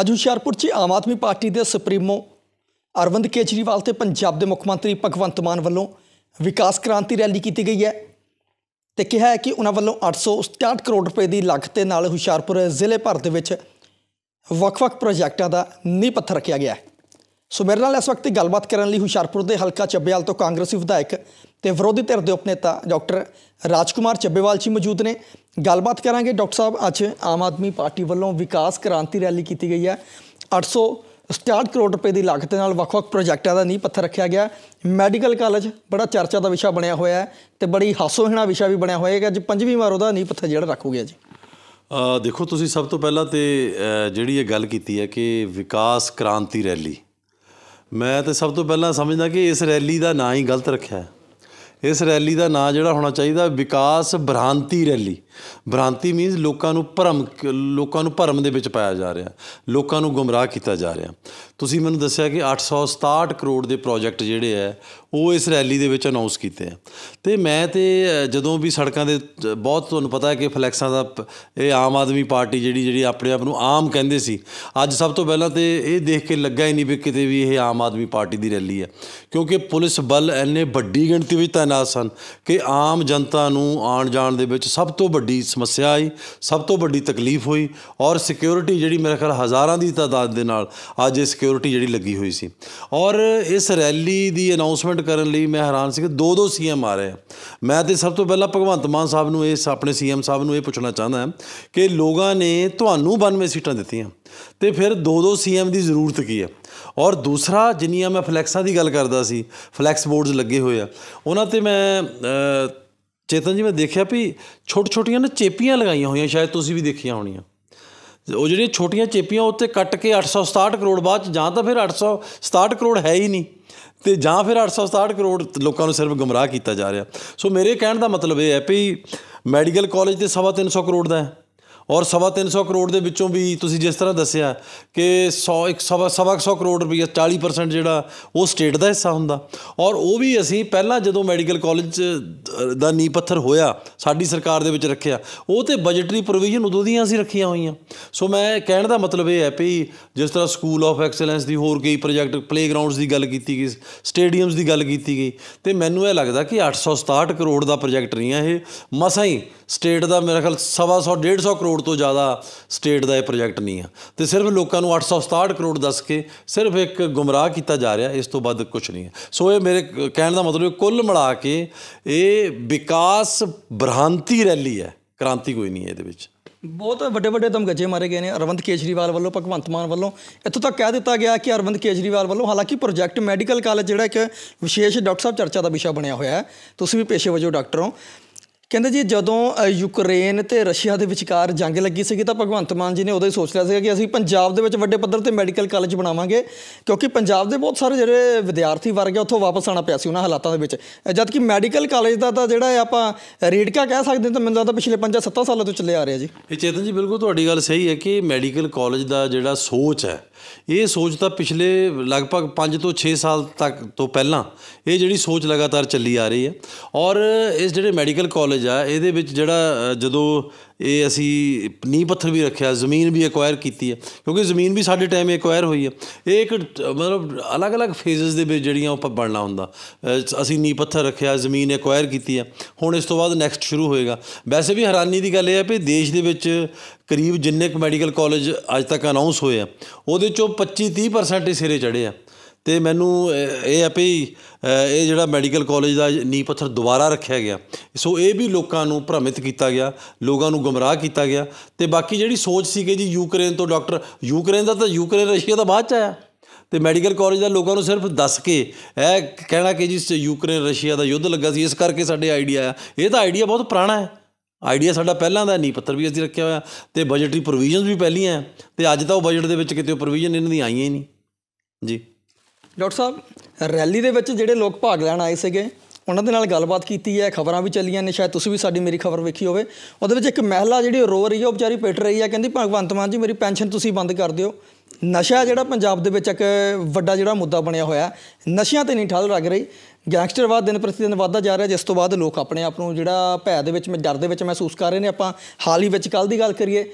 ਅੱਜ ਹੁਸ਼ਿਆਰਪੁਰ 'ਚ ਆਮ ਆਦਮੀ ਪਾਰਟੀ ਦੇ ਸੁਪਰੀਮੋ ਅਰਵਿੰਦ ਕੇਜਰੀਵਾਲ ਤੇ ਪੰਜਾਬ ਦੇ ਮੁੱਖ ਮੰਤਰੀ ਭਗਵੰਤ ਮਾਨ ਵੱਲੋਂ ਵਿਕਾਸ ਕ੍ਰਾਂਤੀ ਰੈਲੀ ਕੀਤੀ ਗਈ ਹੈ ਤੇ ਕਿਹਾ ਹੈ ਕਿ ਉਹਨਾਂ ਵੱਲੋਂ 867 ਕਰੋੜ ਰੁਪਏ ਦੀ ਲਾਗਤ ਦੇ ਨਾਲ ਹੁਸ਼ਿਆਰਪੁਰ ਜ਼ਿਲ੍ਹੇ ਭਰ ਦੇ ਵਿੱਚ ਵੱਖ-ਵੱਖ ਪ੍ਰੋਜੈਕਟਾਂ ਦਾ ਨੀਂਹ ਪੱਥਰ ਰੱਖਿਆ ਗਿਆ ਹੈ ਸੋ ਮੇਰੇ ਨਾਲ ਇਸ ਵਕਤ ਗੱਲਬਾਤ ਕਰਨ ਲਈ ਹੁਸ਼ਿਆਰਪੁਰ ਦੇ ਹਲਕਾ ਚੱਬੇਵਾਲ ਤੋਂ ਕਾਂਗਰਸੀ ਵਿਧਾਇਕ ਤੇ ਵਿਰੋਧੀ ਧਿਰ ਦੇ ਉਪਨੇਤਾ ਡਾਕਟਰ ਰਾਜਕੁਮਾਰ ਚੱਬੇਵਾਲ ਜੀ ਮੌਜੂਦ ਨੇ ਗੱਲਬਾਤ ਕਰਾਂਗੇ ਡਾਕਟਰ ਸਾਹਿਬ ਅੱਜ ਆਮ ਆਦਮੀ ਪਾਰਟੀ ਵੱਲੋਂ ਵਿਕਾਸ ਕ੍ਰਾਂਤੀ ਰੈਲੀ ਕੀਤੀ ਗਈ ਹੈ 800 ਕਰੋੜ ਰੁਪਏ ਦੀ ਲਾਗਤ ਨਾਲ ਵੱਖ-ਵੱਖ ਪ੍ਰੋਜੈਕਟਾਂ ਦਾ ਨੀਂਹ ਪੱਥਰ ਰੱਖਿਆ ਗਿਆ ਮੈਡੀਕਲ ਕਾਲਜ ਬੜਾ ਚਰਚਾ ਦਾ ਵਿਸ਼ਾ ਬਣਿਆ ਹੋਇਆ ਹੈ ਤੇ ਬੜੀ ਹਾਸੋਹੀਣਾ ਵਿਸ਼ਾ ਵੀ ਬਣਿਆ ਹੋਇਆ ਹੈ ਕਿ ਅੱਜ ਪੰਜਵੀਂ ਵਾਰ ਉਹਦਾ ਨੀਂਹ ਪੱਥਰ ਜਿਹੜਾ ਰੱਖੋਗੇ ਜੀ ਦੇਖੋ ਤੁਸੀਂ ਸਭ ਤੋਂ ਪਹਿਲਾਂ ਤੇ ਜਿਹੜੀ ਇਹ ਗੱਲ ਕੀਤੀ ਹੈ ਕਿ ਵਿਕਾਸ ਕ੍ਰਾਂਤੀ ਰੈਲੀ ਮੈਂ ਤੇ ਸਭ ਤੋਂ ਪਹਿਲਾਂ ਸਮਝਦਾ ਕਿ ਇਸ ਰੈਲੀ ਦਾ ਨਾਂ ਹੀ ਗਲਤ ਰੱਖਿਆ ਇਸ ਰੈਲੀ ਦਾ ਨਾਂ ਜਿਹੜਾ ਹੋਣਾ ਚਾਹੀਦਾ ਵਿਕਾਸ ਭ੍ਰਾਂਤੀ ਰੈਲੀ ਭ੍ਰਾਂਤੀ ਮੀਨਸ ਲੋਕਾਂ ਨੂੰ ਭਰਮ ਲੋਕਾਂ ਨੂੰ ਭਰਮ ਦੇ ਵਿੱਚ ਪਾਇਆ ਜਾ ਰਿਹਾ ਲੋਕਾਂ ਨੂੰ ਗੁੰਮਰਾਹ ਕੀਤਾ ਜਾ ਰਿਹਾ ਤੁਸੀਂ ਮੈਨੂੰ ਦੱਸਿਆ ਕਿ 867 ਕਰੋੜ ਦੇ ਪ੍ਰੋਜੈਕਟ ਜਿਹੜੇ ਆ ਉਹ ਇਸ ਰੈਲੀ ਦੇ ਵਿੱਚ ਅਨਾਉਂਸ ਕੀਤੇ ਆ ਤੇ ਮੈਂ ਤੇ ਜਦੋਂ ਵੀ ਸੜਕਾਂ ਦੇ ਬਹੁਤ ਤੁਹਾਨੂੰ ਪਤਾ ਹੈ ਕਿ ਫਲੈਕਸਾਂ ਦਾ ਇਹ ਆਮ ਆਦਮੀ ਪਾਰਟੀ ਜਿਹੜੀ ਜਿਹੜੀ ਆਪਣੇ ਆਪ ਨੂੰ ਆਮ ਕਹਿੰਦੇ ਸੀ ਅੱਜ ਸਭ ਤੋਂ ਪਹਿਲਾਂ ਤੇ ਇਹ ਦੇਖ ਕੇ ਲੱਗਾ ਹੀ ਨਹੀਂ ਵੀ ਕਿਤੇ ਵੀ ਇਹ ਆਮ ਆਦਮੀ ਪਾਰਟੀ ਦੀ ਰੈਲੀ ਹੈ ਕਿਉਂਕਿ ਪੁਲਿਸ ਬਲ ਐਨੇ ਵੱਡੀ ਗਿਣਤੀ ਵਿੱਚ ਤਾਇਨਾਤ ਸਨ ਕਿ ਆਮ ਜਨਤਾ ਨੂੰ ਆਉਣ ਜਾਣ ਦੇ ਵਿੱਚ ਸਭ ਤੋਂ ਵੱਡੀ ਸਮੱਸਿਆ ਆਈ ਸਭ ਤੋਂ ਵੱਡੀ ਤਕਲੀਫ ਹੋਈ ਔਰ ਸਿਕਿਉਰਿਟੀ ਜਿਹੜੀ ਮੇਰੇ ਖਿਆਲ ਹਜ਼ਾਰਾਂ ਦੀ ਤਾਦਾਦ ਦੇ ਨਾਲ ਅੱਜ ਇਹ ਸਿਕਿਉਰਿਟੀ ਜਿਹੜੀ ਲੱਗੀ ਹੋਈ ਸੀ ਔਰ ਇਸ ਰੈਲੀ ਦੀ ਅਨਾਉਂਸਮੈਂਟ ਕਰਨ ਲਈ ਮੈਂ ਹੈਰਾਨ ਸੀ ਕਿ ਦੋ ਦੋ ਸੀਐਮ ਆ ਰਹੇ ਮੈਂ ਤੇ ਸਭ ਤੋਂ ਪਹਿਲਾਂ ਭਗਵੰਤ ਮਾਨ ਸਾਹਿਬ ਨੂੰ ਇਸ ਆਪਣੇ ਸੀਐਮ ਸਾਹਿਬ ਨੂੰ ਇਹ ਪੁੱਛਣਾ ਚਾਹੁੰਦਾ ਹਾਂ ਕਿ ਲੋਕਾਂ ਨੇ ਤੁਹਾਨੂੰ 92 ਸੀਟਾਂ ਦਿੱਤੀਆਂ ਤੇ ਫਿਰ ਦੋ ਦੋ ਸੀਐਮ ਦੀ ਜ਼ਰੂਰਤ ਕੀ ਹੈ ਔਰ ਦੂਸਰਾ ਜਿੰਨੀਆਂ ਮੈਂ ਫਲੈਕਸਾਂ ਦੀ ਗੱਲ ਕਰਦਾ ਸੀ ਫਲੈਕਸ ਬੋਰਡਸ ਲੱਗੇ ਹੋਏ ਆ ਉਹਨਾਂ ਤੇ ਮੈਂ ਚੇਤਨ ਜੀ ਮੈਂ ਦੇਖਿਆ ਵੀ ਛੋਟ-ਛੋਟੀਆਂ ਨਾ ਚੇਪੀਆਂ ਲਗਾਈਆਂ ਹੋਈਆਂ ਸ਼ਾਇਦ ਤੁਸੀਂ ਵੀ ਦੇਖੀਆਂ ਹੋਣੀਆਂ ਉਹ ਜਿਹੜੀਆਂ ਛੋਟੀਆਂ ਚੇਪੀਆਂ ਉੱਤੇ ਕੱਟ ਕੇ 867 ਕਰੋੜ ਬਾਅਦ ਜਾਂ ਤਾਂ ਫਿਰ 867 ਕਰੋੜ ਹੈ ਹੀ ਨਹੀਂ ਤੇ ਜਾਂ ਫਿਰ 867 ਕਰੋੜ ਲੋਕਾਂ ਨੂੰ ਸਿਰਫ ਗਮਰਾਹ ਕੀਤਾ ਜਾ ਰਿਹਾ ਸੋ ਮੇਰੇ ਕਹਿਣ ਦਾ ਮਤਲਬ ਇਹ ਹੈ ਵੀ ਮੈਡੀਕਲ ਕਾਲਜ ਤੇ 350 ਕਰੋੜ ਦਾ ਹੈ ਔਰ 3.5 ਕਰੋੜ ਦੇ ਵਿੱਚੋਂ ਵੀ ਤੁਸੀਂ ਜਿਸ ਤਰ੍ਹਾਂ ਦੱਸਿਆ ਕਿ 100 100 ਕਰੋੜ ਰੁਪਏ 40% ਜਿਹੜਾ ਉਹ ਸਟੇਟ ਦਾ ਹਿੱਸਾ ਹੁੰਦਾ ਔਰ ਉਹ ਵੀ ਅਸੀਂ ਪਹਿਲਾਂ ਜਦੋਂ ਮੈਡੀਕਲ ਕਾਲਜ ਦਾ ਨੀਂਹ ਪੱਥਰ ਹੋਇਆ ਸਾਡੀ ਸਰਕਾਰ ਦੇ ਵਿੱਚ ਰੱਖਿਆ ਉਹ ਤੇ ਬਜਟਰੀ ਪ੍ਰੋਵੀਜ਼ਨ ਉਦੋਂ ਦੀਆਂ ਅਸੀਂ ਰੱਖੀਆਂ ਹੋਈਆਂ ਸੋ ਮੈਂ ਕਹਿਣ ਦਾ ਮਤਲਬ ਇਹ ਹੈ ਵੀ ਜਿਸ ਤਰ੍ਹਾਂ ਸਕੂਲ ਆਫ ਐਕਸਲੈਂਸ ਦੀ ਹੋਰ ਕਈ ਪ੍ਰੋਜੈਕਟ ਪਲੇਗਰਾਉਂਡਸ ਦੀ ਗੱਲ ਕੀਤੀ ਗਈ ਸਟੇਡੀਅਮਸ ਦੀ ਗੱਲ ਕੀਤੀ ਗਈ ਤੇ ਮੈਨੂੰ ਇਹ ਲੱਗਦਾ ਕਿ 867 ਕਰੋੜ ਦਾ ਪ੍ਰੋਜੈਕਟ ਨਹੀਂ ਹੈ ਇਹ ਮਸਾਂ ਹੀ ਸਟੇਟ ਦਾ ਮੇਰੇ ਖਿਆਲ 1.5 150 150 ਕਰੋੜ ਕਰੋੜ ਤੋਂ ਜ਼ਿਆਦਾ ਸਟੇਟ ਦਾ ਇਹ ਪ੍ਰੋਜੈਕਟ ਨਹੀਂ ਆ ਤੇ ਸਿਰਫ ਲੋਕਾਂ ਨੂੰ 867 ਕਰੋੜ ਦੱਸ ਕੇ ਸਿਰਫ ਇੱਕ ਗੁੰਮਰਾਹ ਕੀਤਾ ਜਾ ਰਿਹਾ ਇਸ ਤੋਂ ਵੱਧ ਕੁਝ ਨਹੀਂ ਹੈ ਸੋ ਇਹ ਮੇਰੇ ਕਹਿਣ ਦਾ ਮਤਲਬ ਹੈ ਕੁੱਲ ਮਿਲਾ ਕੇ ਇਹ ਵਿਕਾਸ ਬ੍ਰਾਂਤੀ ਰੈਲੀ ਹੈ ਕ੍ਰਾਂਤੀ ਕੋਈ ਨਹੀਂ ਹੈ ਇਹਦੇ ਵਿੱਚ ਬਹੁਤ ਵੱਡੇ ਵੱਡੇ ਗੱਜੇ ਮਾਰੇ ਗਏ ਨੇ ਅਰਵਿੰਦ ਕੇਜਰੀਵਾਲ ਵੱਲੋਂ ਭਗਵੰਤ ਮਾਨ ਵੱਲੋਂ ਇੱਥੋਂ ਤੱਕ ਕਹਿ ਦਿੱਤਾ ਗਿਆ ਕਿ ਅਰਵਿੰਦ ਕੇਜਰੀਵਾਲ ਵੱਲੋਂ ਹਾਲਾਂਕਿ ਪ੍ਰੋਜੈਕਟ ਮੈਡੀਕਲ ਕਾਲਜ ਜਿਹੜਾ ਇੱਕ ਵਿਸ਼ੇਸ਼ ਡਾਕਟਰ ਸਾਹਿਬ ਚਰਚਾ ਦਾ ਵਿਸ਼ਾ ਬਣਿਆ ਹੋਇਆ ਹੈ ਤੁਸੀਂ ਵੀ ਪੇਸ਼ੇ ਵਜੋਂ ਡਾਕਟਰ ਹੋ ਕਹਿੰਦੇ ਜੀ ਜਦੋਂ ਯੂਕਰੇਨ ਤੇ ਰਸ਼ੀਆ ਦੇ ਵਿਚਕਾਰ ਜੰਗ ਲੱਗੀ ਸੀਗੀ ਤਾਂ ਭਗਵੰਤ ਮਾਨ ਜੀ ਨੇ ਉਦੋਂ ਹੀ ਸੋਚ ਲਿਆ ਸੀਗਾ ਕਿ ਅਸੀਂ ਪੰਜਾਬ ਦੇ ਵਿੱਚ ਵੱਡੇ ਪੱਧਰ ਤੇ ਮੈਡੀਕਲ ਕਾਲਜ ਬਣਾਵਾਂਗੇ ਕਿਉਂਕਿ ਪੰਜਾਬ ਦੇ ਬਹੁਤ ਸਾਰੇ ਜਿਹੜੇ ਵਿਦਿਆਰਥੀ ਵਰਗ ਹੈ ਉੱਥੋਂ ਵਾਪਸ ਆਣਾ ਪਿਆ ਸੀ ਉਹਨਾਂ ਹਾਲਾਤਾਂ ਦੇ ਵਿੱਚ ਜਦ ਕਿ ਮੈਡੀਕਲ ਕਾਲਜ ਦਾ ਤਾਂ ਜਿਹੜਾ ਆਪਾਂ ਰੀੜਕਾ ਕਹਿ ਸਕਦੇ ਤਾਂ ਮੈਨੂੰ ਲੱਗਦਾ ਪਿਛਲੇ 5-7 ਸਾਲਾਂ ਤੋਂ ਚੱਲੇ ਆ ਰਿਹਾ ਜੀ ਇਹ ਚੇਤਨ ਜੀ ਬਿਲਕੁਲ ਤੁਹਾਡੀ ਗੱਲ ਸਹੀ ਹੈ ਕਿ ਮੈਡੀਕਲ ਕਾਲਜ ਦਾ ਜਿਹੜਾ ਸੋਚ ਹੈ ਇਹ ਸੋਚ ਤਾਂ ਪਿਛਲੇ ਲਗਭਗ 5 ਤੋਂ 6 ਸਾਲ ਤੱਕ ਤੋਂ ਪਹਿਲਾਂ ਇਹ ਜਿਹੜੀ ਸੋਚ ਲਗਾਤਾਰ ਚੱਲੀ ਆ ਰਹੀ ਹੈ ਔਰ ਇਸ ਜਿਹੜੇ ਮੈਡੀਕਲ ਕਾਲਜ ਆ ਇਹਦੇ ਵਿੱਚ ਜਿਹੜਾ ਜਦੋਂ ਇਹ ਅਸੀਂ ਨੀਂਹ ਪੱਥਰ ਵੀ ਰੱਖਿਆ ਜ਼ਮੀਨ ਵੀ ਐਕਵਾਇਰ ਕੀਤੀ ਹੈ ਕਿਉਂਕਿ ਜ਼ਮੀਨ ਵੀ ਸਾਡੇ ਟਾਈਮ ਐਕਵਾਇਰ ਹੋਈ ਹੈ ਇਹ ਇੱਕ ਮਤਲਬ ਅਲੱਗ-ਅਲੱਗ ਫੇਜ਼ਸ ਦੇ ਵਿੱਚ ਜਿਹੜੀਆਂ ਉਹ ਬਣਨਾ ਹੁੰਦਾ ਅਸੀਂ ਨੀਂਹ ਪੱਥਰ ਰੱਖਿਆ ਜ਼ਮੀਨ ਐਕਵਾਇਰ ਕੀਤੀ ਹੈ ਹੁਣ ਇਸ ਤੋਂ ਬਾਅਦ ਨੈਕਸਟ ਸ਼ੁਰੂ ਹੋਏਗਾ ਵੈਸੇ ਵੀ ਹੈਰਾਨੀ ਦੀ ਗੱਲ ਇਹ ਹੈ ਕਿ ਦੇਸ਼ ਦੇ ਵਿੱਚ ਕਰੀਬ ਜਿੰਨੇ ਕੁ ਮੈਡੀਕਲ ਕਾਲਜ ਅੱਜ ਤੱਕ ਅਨਾਉਂਸ ਹੋਏ ਆ ਉਹਦੇ ਚੋਂ 25 30% ਹੀ ਸਿਰੇ ਚੜੇ ਆ ਤੇ ਮੈਨੂੰ ਇਹ ਆ ਵੀ ਇਹ ਜਿਹੜਾ ਮੈਡੀਕਲ ਕਾਲਜ ਦਾ ਨੀਂਹ ਪੱਥਰ ਦੁਬਾਰਾ ਰੱਖਿਆ ਗਿਆ ਸੋ ਇਹ ਵੀ ਲੋਕਾਂ ਨੂੰ ਭ੍ਰਮਿਤ ਕੀਤਾ ਗਿਆ ਲੋਕਾਂ ਨੂੰ ਗੁੰਮਰਾਹ ਕੀਤਾ ਗਿਆ ਤੇ ਬਾਕੀ ਜਿਹੜੀ ਸੋਚ ਸੀ ਕਿ ਜੀ ਯੂਕਰੇਨ ਤੋਂ ਡਾਕਟਰ ਯੂਕਰੇਨ ਦਾ ਤਾਂ ਯੂਕਰੇਨ ਰਸ਼ੀਆ ਦਾ ਬਾਅਦ ਚ ਆਇਆ ਤੇ ਮੈਡੀਕਲ ਕਾਲਜ ਦਾ ਲੋਕਾਂ ਨੂੰ ਸਿਰਫ ਦੱਸ ਕੇ ਇਹ ਕਹਿਣਾ ਕਿ ਜੀ ਯੂਕਰੇਨ ਰਸ਼ੀਆ ਦਾ ਯੁੱਧ ਲੱਗਾ ਸੀ ਇਸ ਕਰਕੇ ਸਾਡੇ ਆਈਡੀਆ ਆ ਇਹ ਤਾਂ ਆਈਡੀਆ ਬਹੁਤ ਪੁਰਾਣਾ ਹੈ ਆਈਡੀਆ ਸਾਡਾ ਪਹਿਲਾਂ ਦਾ ਨਹੀਂ ਪੱਤਰ ਵੀ ਅਸੀਂ ਰੱਖਿਆ ਹੋਇਆ ਤੇ ਬਜਟਰੀ ਪ੍ਰੋਵੀਜ਼ਨਸ ਵੀ ਪਹਿਲੀਆਂ ਤੇ ਅੱਜ ਤਾਂ ਉਹ ਬਜਟ ਦੇ ਵਿੱਚ ਕਿਤੇ ਉਹ ਪ੍ਰੋਵੀਜ਼ਨ ਇਹਨਾਂ ਦੀ ਆਈਆਂ ਹੀ ਨਹੀਂ ਜੀ ਡਾਕਟਰ ਸਾਹਿਬ ਰੈਲੀ ਦੇ ਵਿੱਚ ਜਿਹੜੇ ਲੋਕ ਭਾਗ ਲੈਣ ਆਏ ਸੀਗੇ ਉਹਨਾਂ ਦੇ ਨਾਲ ਗੱਲਬਾਤ ਕੀਤੀ ਹੈ ਖਬਰਾਂ ਵੀ ਚੱਲੀਆਂ ਨੇ ਸ਼ਾਇਦ ਤੁਸੀਂ ਵੀ ਸਾਡੀ ਮੇਰੀ ਖਬਰ ਵੇਖੀ ਹੋਵੇ ਉਹਦੇ ਵਿੱਚ ਇੱਕ ਮਹਿਲਾ ਜਿਹੜੀ ਰੋ ਰਹੀ ਹੈ ਉਹ ਵਿਚਾਰੀ ਪਿੱਟ ਰਹੀ ਹੈ ਕਹਿੰਦੀ ਭਗਵੰਤ ਮਾਨ ਜੀ ਮੇਰੀ ਪੈਨਸ਼ਨ ਤੁਸੀਂ ਬੰਦ ਕਰ ਦਿਓ ਨਸ਼ਾ ਜਿਹੜਾ ਪੰਜਾਬ ਦੇ ਵਿੱਚ ਇੱਕ ਵੱਡਾ ਜਿਹੜਾ ਮੁੱਦਾ ਬਣਿਆ ਹੋਇਆ ਨਸ਼ਿਆਂ ਤੇ ਨਹੀਂ ਠੱਲ ਲੱਗ ਰਹੀ ਗੈਂਗਸਟਰਵਾਦ ਦਿਨ ਪ੍ਰਤੀ ਦਿਨ ਵਧਦਾ ਜਾ ਰਿਹਾ ਜਿਸ ਤੋਂ ਬਾਅਦ ਲੋਕ ਆਪਣੇ ਆਪ ਨੂੰ ਜਿਹੜਾ ਭੈ ਦੇ ਵਿੱਚ ਡਰ ਦੇ ਵਿੱਚ ਮਹਿਸੂਸ ਕਰ ਰਹੇ ਨੇ ਆਪਾਂ ਹਾਲ ਹੀ ਵਿੱਚ ਕੱਲ ਦੀ ਗੱਲ ਕਰੀਏ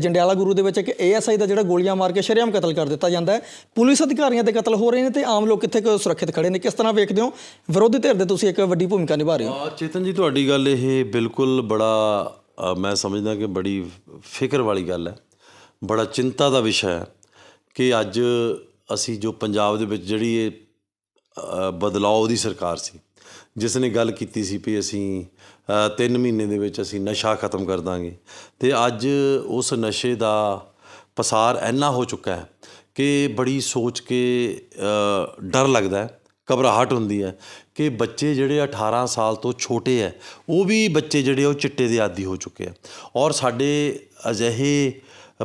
ਜੰਡਿਆਲਾ ਗੁਰੂ ਦੇ ਵਿੱਚ ਇੱਕ ਏਐਸਆਈ ਦਾ ਜਿਹੜਾ ਗੋਲੀਆਂ ਮਾਰ ਕੇ ਸ਼ਰਿਆਮ ਕਤਲ ਕਰ ਦਿੱਤਾ ਜਾਂਦਾ ਹੈ ਪੁਲਿਸ ਅਧਿਕਾਰੀਆਂ ਦੇ ਕਤਲ ਹੋ ਰਹੇ ਨੇ ਤੇ ਆਮ ਲੋਕ ਕਿੱਥੇ ਕੋ ਸੁਰੱਖਿਤ ਖੜੇ ਨੇ ਕਿਸ ਤਰ੍ਹਾਂ ਵੇਖਦੇ ਹੋ ਵਿਰੋਧੀ ਧਿਰ ਦੇ ਤੁਸੀਂ ਇੱਕ ਵੱਡੀ ਭੂਮਿਕਾ ਨਿਭਾ ਰਹੇ ਹੋ ਚੇਤਨ ਜੀ ਤੁਹਾਡੀ ਗੱਲ ਇਹ ਬਿਲਕੁਲ ਬੜਾ ਮੈਂ ਸਮਝਦਾ ਕਿ ਬੜੀ ਫਿਕਰ ਵਾਲੀ ਗੱਲ ਹੈ ਬੜਾ ਚਿੰਤਾ ਦਾ ਵਿਸ਼ਾ ਹੈ ਕਿ ਅੱਜ ਅਸੀਂ ਜੋ ਪੰਜਾਬ ਦੇ ਵਿੱਚ ਜਿਹੜੀ ਇਹ ਬਦਲਾਅ ਦੀ ਸਰਕਾਰ ਸੀ ਜਿਸ ਨੇ ਗੱਲ ਕੀਤੀ ਸੀ ਕਿ ਅਸੀਂ 3 ਮਹੀਨੇ ਦੇ ਵਿੱਚ ਅਸੀਂ ਨਸ਼ਾ ਖਤਮ ਕਰ ਦਾਂਗੇ ਤੇ ਅੱਜ ਉਸ ਨਸ਼ੇ ਦਾ ਪਸਾਰ ਇੰਨਾ ਹੋ ਚੁੱਕਾ ਹੈ ਕਿ ਬੜੀ ਸੋਚ ਕੇ ਡਰ ਲੱਗਦਾ ਹੈ ਘਬਰਾਹਟ ਹੁੰਦੀ ਹੈ ਕਿ ਬੱਚੇ ਜਿਹੜੇ 18 ਸਾਲ ਤੋਂ ਛੋਟੇ ਐ ਉਹ ਵੀ ਬੱਚੇ ਜਿਹੜੇ ਉਹ ਚਿੱਟੇ ਦੇ ਆਦੀ ਹੋ ਚੁੱਕੇ ਆ ਔਰ ਸਾਡੇ ਅਜਿਹੇ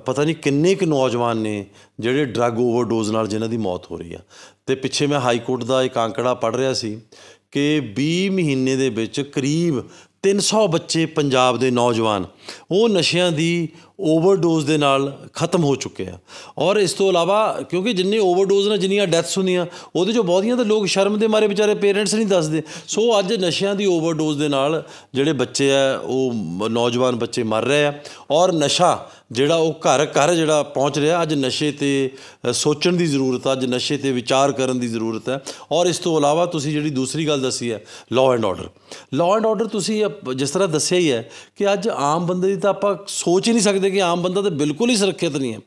ਪਤਾ ਨਹੀਂ ਕਿੰਨੇ ਕੁ ਨੌਜਵਾਨ ਨੇ ਜਿਹੜੇ ਡਰੱਗ ਓਵਰਡੋਜ਼ ਨਾਲ ਜਿਨ੍ਹਾਂ ਦੀ ਮੌਤ ਹੋ ਰਹੀ ਆ ਤੇ ਪਿੱਛੇ ਮੈਂ ਹਾਈ ਕੋਰਟ ਦਾ ਇੱਕ ਅੰਕੜਾ ਪੜ੍ਹ ਰਿਹਾ ਸੀ ਕਿ 20 ਮਹੀਨੇ ਦੇ ਵਿੱਚ ਕਰੀਬ 300 ਬੱਚੇ ਪੰਜਾਬ ਦੇ ਨੌਜਵਾਨ ਉਹ ਨਸ਼ਿਆਂ ਦੀ ਓਵਰਡੋਜ਼ ਦੇ ਨਾਲ ਖਤਮ ਹੋ ਚੁੱਕੇ ਆ ਔਰ ਇਸ ਤੋਂ ਇਲਾਵਾ ਕਿਉਂਕਿ ਜਿੰਨੇ ਓਵਰਡੋਜ਼ ਨਾਲ ਜਿੰਨੀਆਂ ਡੈਥਸ ਹੁੰਦੀਆਂ ਉਹਦੇ ਚੋਂ ਬਹੁਤੀਆਂ ਤਾਂ ਲੋਕ ਸ਼ਰਮ ਦੇ ਮਾਰੇ ਵਿਚਾਰੇ ਪੇਰੈਂਟਸ ਨਹੀਂ ਦੱਸਦੇ ਸੋ ਅੱਜ ਨਸ਼ਿਆਂ ਦੀ ਓਵਰਡੋਜ਼ ਦੇ ਨਾਲ ਜਿਹੜੇ ਬੱਚੇ ਆ ਉਹ ਨੌਜਵਾਨ ਬੱਚੇ ਮਰ ਰਹੇ ਆ ਔਰ ਨਸ਼ਾ ਜਿਹੜਾ ਉਹ ਘਰ ਘਰ ਜਿਹੜਾ ਪਹੁੰਚ ਰਿਹਾ ਅੱਜ ਨਸ਼ੇ ਤੇ ਸੋਚਣ ਦੀ ਜ਼ਰੂਰਤ ਆ ਅੱਜ ਨਸ਼ੇ ਤੇ ਵਿਚਾਰ ਕਰਨ ਦੀ ਜ਼ਰੂਰਤ ਹੈ ਔਰ ਇਸ ਤੋਂ ਇਲਾਵਾ ਤੁਸੀਂ ਜਿਹੜੀ ਦੂਸਰੀ ਗੱਲ ਦੱਸੀ ਹੈ law and order law and order ਤੁਸੀਂ ਜਿਸ ਤਰ੍ਹਾਂ ਦੱਸਿਆ ਹੀ ਹੈ ਕਿ ਅੱਜ ਆਮ ਬੰਦੇ ਦੀ ਤਾਂ ਆਪਾਂ ਸੋਚ ਹੀ ਨਹੀਂ ਸਕਦੇ ਸਕਦੇ ਕਿ ਆਮ ਬੰਦਾ ਤਾਂ ਬਿਲਕੁਲ ਹੀ ਸੁਰੱਖਿਅਤ ਨਹੀਂ ਹੈ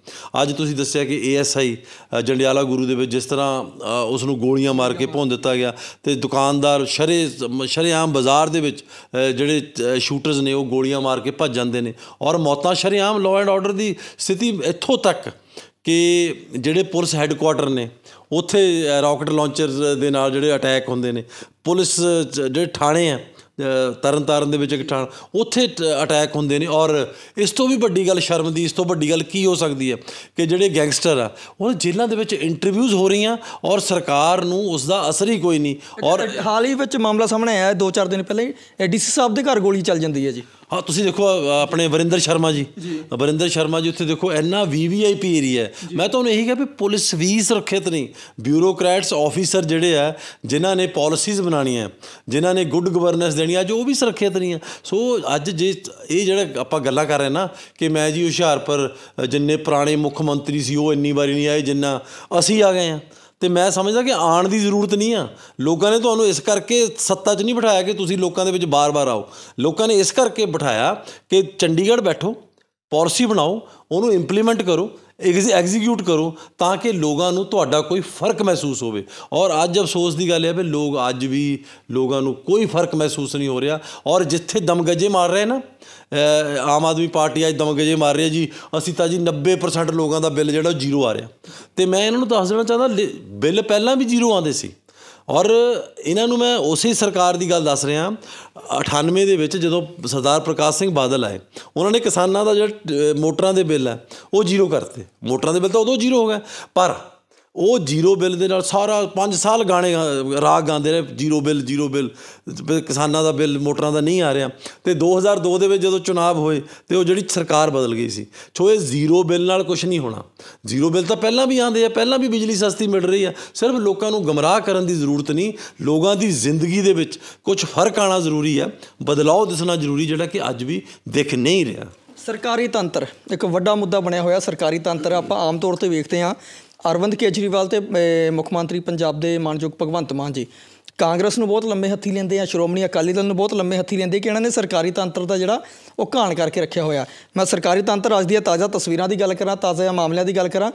ਅੱਜ ਤੁਸੀਂ ਦੱਸਿਆ ਕਿ ਏਐਸਆਈ ਜੰਡਿਆਲਾ ਗੁਰੂ ਦੇ ਵਿੱਚ ਜਿਸ ਤਰ੍ਹਾਂ ਉਸ ਨੂੰ ਗੋਲੀਆਂ ਮਾਰ ਕੇ ਭੁੰਨ ਦਿੱਤਾ ਗਿਆ ਤੇ ਦੁਕਾਨਦਾਰ ਸ਼ਰੇ ਆਮ ਬਾਜ਼ਾਰ ਦੇ ਵਿੱਚ ਜਿਹੜੇ ਸ਼ੂਟਰਸ ਨੇ ਉਹ ਗੋਲੀਆਂ ਮਾਰ ਕੇ ਭੱਜ ਜਾਂਦੇ ਨੇ ਔਰ ਮੌਤਾਂ ਆਮ ਲਾਅ ਐਂਡ ਆਰਡਰ ਦੀ ਸਥਿਤੀ ਇੱਥੋਂ ਤੱਕ ਕਿ ਜਿਹੜੇ ਪੁਲਿਸ ਹੈੱਡਕੁਆਟਰ ਨੇ ਉੱਥੇ ਰਾਕਟ ਲਾਂਚਰਸ ਦੇ ਨਾਲ ਜਿਹੜੇ ਅਟੈਕ ਹੁੰਦੇ ਨੇ ਪੁਲਿਸ ਜਿਹੜੇ ਥਾਣੇ ਆ ਤਰਨਤਾਰਨ ਦੇ ਵਿੱਚ ਇੱਕ ਠਾਣ ਉੱਥੇ ਅਟੈਕ ਹੁੰਦੇ ਨੇ ਔਰ ਇਸ ਤੋਂ ਵੀ ਵੱਡੀ ਗੱਲ ਸ਼ਰਮ ਦੀ ਇਸ ਤੋਂ ਵੱਡੀ ਗੱਲ ਕੀ ਹੋ ਸਕਦੀ ਹੈ ਕਿ ਜਿਹੜੇ ਗੈਂਗਸਟਰ ਆ ਉਹ ਜੇਲ੍ਹਾਂ ਦੇ ਵਿੱਚ ਇੰਟਰਵਿਊਜ਼ ਹੋ ਰਹੀਆਂ ਔਰ ਸਰਕਾਰ ਨੂੰ ਉਸ ਦਾ ਅਸਰ ਹੀ ਕੋਈ ਨਹੀਂ ਔਰ ਹਾਲ ਹੀ ਵਿੱਚ ਮਾਮਲਾ ਸਾਹਮਣੇ ਆਇਆ 2-4 ਦਿਨ ਪਹਿਲਾਂ ਹੀ ਡੀਸੀ ਸਾਹਿਬ ਦੇ ਘਰ ਗੋਲੀ ਚੱਲ ਜਾਂਦੀ ਹੈ ਜੀ ਹਾਂ ਤੁਸੀਂ ਦੇਖੋ ਆਪਣੇ ਵਰਿੰਦਰ ਸ਼ਰਮਾ ਜੀ ਵਰਿੰਦਰ ਸ਼ਰਮਾ ਜੀ ਉੱਥੇ ਦੇਖੋ ਇੰਨਾ ਵੀਵੀਆਈਪੀ ਏਰੀਆ ਹੈ ਮੈਂ ਤੁਹਾਨੂੰ ਇਹੀ ਕਿਹਾ ਵੀ ਪੁਲਿਸ ਵੀ ਸੁਰੱਖਿਅਤ ਨਹੀਂ ਬਿਊਰੋਕਰੈਟਸ ਆਫੀਸਰ ਜਿਹੜੇ ਆ ਜਿਨ੍ਹਾਂ ਨੇ ਪਾਲਿਸੀਜ਼ ਬਣਾਣੀਆਂ ਜਿਨ੍ਹਾਂ ਨੇ ਗੁੱਡ ਗਵਰਨੈਂਸ ਦੇਣੀ ਅੱਜ ਉਹ ਵੀ ਸੁਰੱਖਿਅਤ ਨਹੀਂ ਆ ਸੋ ਅੱਜ ਜੇ ਇਹ ਜਿਹੜਾ ਆਪਾਂ ਗੱਲਾਂ ਕਰ ਰਹੇ ਨਾ ਕਿ ਮੈਂ ਜੀ ਹੁਸ਼ਿਆਰਪੁਰ ਜਿੰਨੇ ਪੁਰਾਣੇ ਮੁੱਖ ਮੰਤਰੀ ਸੀ ਉਹ ਇੰਨੀ ਵਾਰੀ ਨਹੀਂ ਆਏ ਜਿੰਨਾ ਅਸੀਂ ਆ ਗਏ ਆ ਤੇ ਮੈਂ ਸਮਝਦਾ ਕਿ ਆਣ ਦੀ ਜ਼ਰੂਰਤ ਨਹੀਂ ਆ ਲੋਕਾਂ ਨੇ ਤੁਹਾਨੂੰ ਇਸ ਕਰਕੇ ਸੱਤਾ 'ਚ ਨਹੀਂ ਬਿਠਾਇਆ ਕਿ ਤੁਸੀਂ ਲੋਕਾਂ ਦੇ ਵਿੱਚ ਬਾਰ-ਬਾਰ ਆਓ ਲੋਕਾਂ ਨੇ ਇਸ ਕਰਕੇ ਬਿਠਾਇਆ ਕਿ ਚੰਡੀਗੜ੍ਹ ਬੈਠੋ ਪਾਲਿਸੀ ਬਣਾਓ ਉਹਨੂੰ ਇੰਪਲੀਮੈਂਟ ਕਰੋ ਐਗਜ਼ੀਕਿਊਟ ਕਰੋ ਤਾਂ ਕਿ ਲੋਕਾਂ ਨੂੰ ਤੁਹਾਡਾ ਕੋਈ ਫਰਕ ਮਹਿਸੂਸ ਹੋਵੇ ਔਰ ਅੱਜ ਅਫਸੋਸ ਦੀ ਗੱਲ ਹੈ ਵੀ ਲੋਕ ਅੱਜ ਵੀ ਲੋਕਾਂ ਨੂੰ ਕੋਈ ਫਰਕ ਮਹਿਸੂਸ ਨਹੀਂ ਹੋ ਰਿਹਾ ਔਰ ਜਿੱਥੇ ਦਮਗਜੇ ਮਾਰ ਰਹੇ ਨਾ ਆਮ ਆਦਮੀ ਪਾਰਟੀ ਅੱਜ ਦਮਗਜੇ ਮਾਰ ਰਹੀ ਹੈ ਜੀ ਅਸੀਂ ਤਾਂ ਜੀ 90% ਲੋਕਾਂ ਦਾ ਬਿੱਲ ਜਿਹੜਾ ਜ਼ੀਰੋ ਆ ਰਿਹਾ ਤੇ ਮੈਂ ਇਹਨਾਂ ਨੂੰ ਦੱਸ ਦੇਣਾ ਚਾਹੁੰਦਾ ਬਿੱਲ ਪਹਿਲਾਂ ਵੀ ਜ਼ੀਰੋ ਆਉਂਦੇ ਸੀ ਔਰ ਇਹਨਾਂ ਨੂੰ ਮੈਂ ਉਸੇ ਸਰਕਾਰ ਦੀ ਗੱਲ ਦੱਸ ਰਿਹਾ 98 ਦੇ ਵਿੱਚ ਜਦੋਂ ਸਰਦਾਰ ਪ੍ਰਕਾਸ਼ ਸਿੰਘ ਬਾਦਲ ਆਏ ਉਹਨਾਂ ਨੇ ਕਿਸਾਨਾਂ ਦਾ ਜਿਹੜਾ ਮੋਟਰਾਂ ਦੇ ਬਿੱਲ ਹੈ ਉਹ ਜ਼ੀਰੋ ਕਰਤੇ ਮੋਟਰਾਂ ਦੇ ਬਿੱਲ ਤਾਂ ਉਦੋਂ ਜ਼ੀਰੋ ਹੋ ਗਿਆ ਪਰ ਉਹ ਜ਼ੀਰੋ ਬਿੱਲ ਦੇ ਨਾਲ ਸਾਰਾ 5 ਸਾਲ ਗਾਣੇ ਰਾਗ ਗਾਉਂਦੇ ਨੇ ਜ਼ੀਰੋ ਬਿੱਲ ਜ਼ੀਰੋ ਬਿੱਲ ਕਿਸਾਨਾਂ ਦਾ ਬਿੱਲ ਮੋਟਰਾਂ ਦਾ ਨਹੀਂ ਆ ਰਿਹਾ ਤੇ 2002 ਦੇ ਵਿੱਚ ਜਦੋਂ ਚੋਣਾਂ ਹੋਏ ਤੇ ਉਹ ਜਿਹੜੀ ਸਰਕਾਰ ਬਦਲ ਗਈ ਸੀ ਛੋਏ ਇਹ ਜ਼ੀਰੋ ਬਿੱਲ ਨਾਲ ਕੁਝ ਨਹੀਂ ਹੋਣਾ ਜ਼ੀਰੋ ਬਿੱਲ ਤਾਂ ਪਹਿਲਾਂ ਵੀ ਆਂਦੇ ਆ ਪਹਿਲਾਂ ਵੀ ਬਿਜਲੀ ਸਸਤੀ ਮਿਲ ਰਹੀ ਆ ਸਿਰਫ ਲੋਕਾਂ ਨੂੰ ਗਮਰਾਹ ਕਰਨ ਦੀ ਜ਼ਰੂਰਤ ਨਹੀਂ ਲੋਕਾਂ ਦੀ ਜ਼ਿੰਦਗੀ ਦੇ ਵਿੱਚ ਕੁਝ ਫਰਕ ਆਣਾ ਜ਼ਰੂਰੀ ਆ ਬਦਲਾਅ ਦਿਸਣਾ ਜ਼ਰੂਰੀ ਜਿਹੜਾ ਕਿ ਅੱਜ ਵੀ ਦਿਖ ਨਹੀਂ ਰਿਹਾ ਸਰਕਾਰੀ ਤੰਤਰ ਇੱਕ ਵੱਡਾ ਮੁੱਦਾ ਬਣਿਆ ਹੋਇਆ ਸਰਕਾਰੀ ਤੰਤਰ ਆਪਾਂ ਆਮ ਤੌਰ ਤੇ ਵੇਖਦੇ ਆ ਅਰਵਿੰਦ ਕੇਜਰੀਵਾਲ ਤੇ ਮੁੱਖ ਮੰਤਰੀ ਪੰਜਾਬ ਦੇ ਮਾਨਯੋਗ ਭਗਵੰਤ ਮਾਨ ਜੀ ਕਾਂਗਰਸ ਨੂੰ ਬਹੁਤ ਲੰਮੇ ਹੱਥੀ ਲੈਂਦੇ ਆ ਸ਼੍ਰੋਮਣੀ ਅਕਾਲੀ ਦਲ ਨੂੰ ਬਹੁਤ ਲੰਮੇ ਹੱਥੀ ਲੈਂਦੇ ਕਿ ਇਹਨਾਂ ਨੇ ਸਰਕਾਰੀ ਤੰਤਰ ਦਾ ਜਿਹੜਾ ਉਹ ਘਾਣ ਕਰਕੇ ਰੱਖਿਆ ਹੋਇਆ ਮੈਂ ਸਰਕਾਰੀ ਤੰਤਰ ਅੱਜ ਦੀਆਂ ਤਾਜ਼ਾ ਤਸਵੀਰਾਂ ਦੀ ਗੱਲ ਕਰਾਂ ਤਾਜ਼ਾ ਮਾਮਲਿਆਂ ਦੀ ਗੱਲ ਕਰਾਂ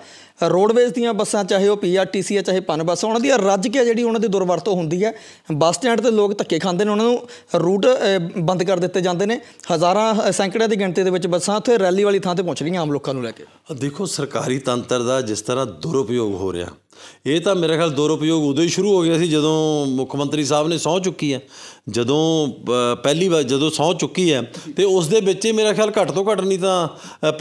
ਰੋਡਵੇਜ਼ ਦੀਆਂ ਬੱਸਾਂ ਚਾਹੇ ਉਹ ਪੀਆਰਟੀਸੀ ਆ ਚਾਹੇ ਪਨ ਬੱਸ ਉਹਨਾਂ ਦੀ ਰੱਜ ਕੇ ਜਿਹੜੀ ਉਹਨਾਂ ਦੀ ਦੁਰਵਰਤੋਂ ਹੁੰਦੀ ਹੈ ਬੱਸ ਸਟੈਂਡ ਤੇ ਲੋਕ ਧੱਕੇ ਖਾਂਦੇ ਨੇ ਉਹਨਾਂ ਨੂੰ ਰੂਟ ਬੰਦ ਕਰ ਦਿੱਤੇ ਜਾਂਦੇ ਨੇ ਹਜ਼ਾਰਾਂ ਸੈਂਕੜਿਆਂ ਦੀ ਗਿਣਤੀ ਦੇ ਵਿੱਚ ਬੱਸਾਂ ਉੱਥੇ ਰੈਲੀ ਵਾਲੀ ਥਾਂ ਤੇ ਪਹੁੰਚ ਰਹੀਆਂ ਆਮ ਲੋਕਾਂ ਨੂੰ ਲੈ ਕੇ ਦੇਖੋ ਸਰਕਾਰੀ ਤੰਤਰ ਦਾ ਜਿਸ ਤਰ੍ਹਾਂ ਦੁਰਉਪਯੋਗ ਹੋ ਰਿਹਾ ਇਹ ਤਾਂ ਮੇਰੇ ਖਿਆਲ ਦੁਰਉਪਯੋਗ ਉਦੋਂ ਹੀ ਸ਼ੁਰੂ ਹੋ ਗਿਆ ਸੀ ਜਦੋਂ ਮੁੱਖ ਮੰਤਰੀ ਸਾਹਿਬ ਨੇ ਸੌਂ ਚੁੱਕੀ ਹੈ ਜਦੋਂ ਪਹਿਲੀ ਵਾਰ ਜਦੋਂ ਸੌਂ ਚੁੱਕੀ ਹੈ ਤੇ ਉਸ ਦੇ ਵਿੱਚ ਹੀ ਮੇਰਾ ਖਿਆਲ ਘੱਟ ਤੋਂ ਘੱਟ ਨਹੀਂ ਤਾਂ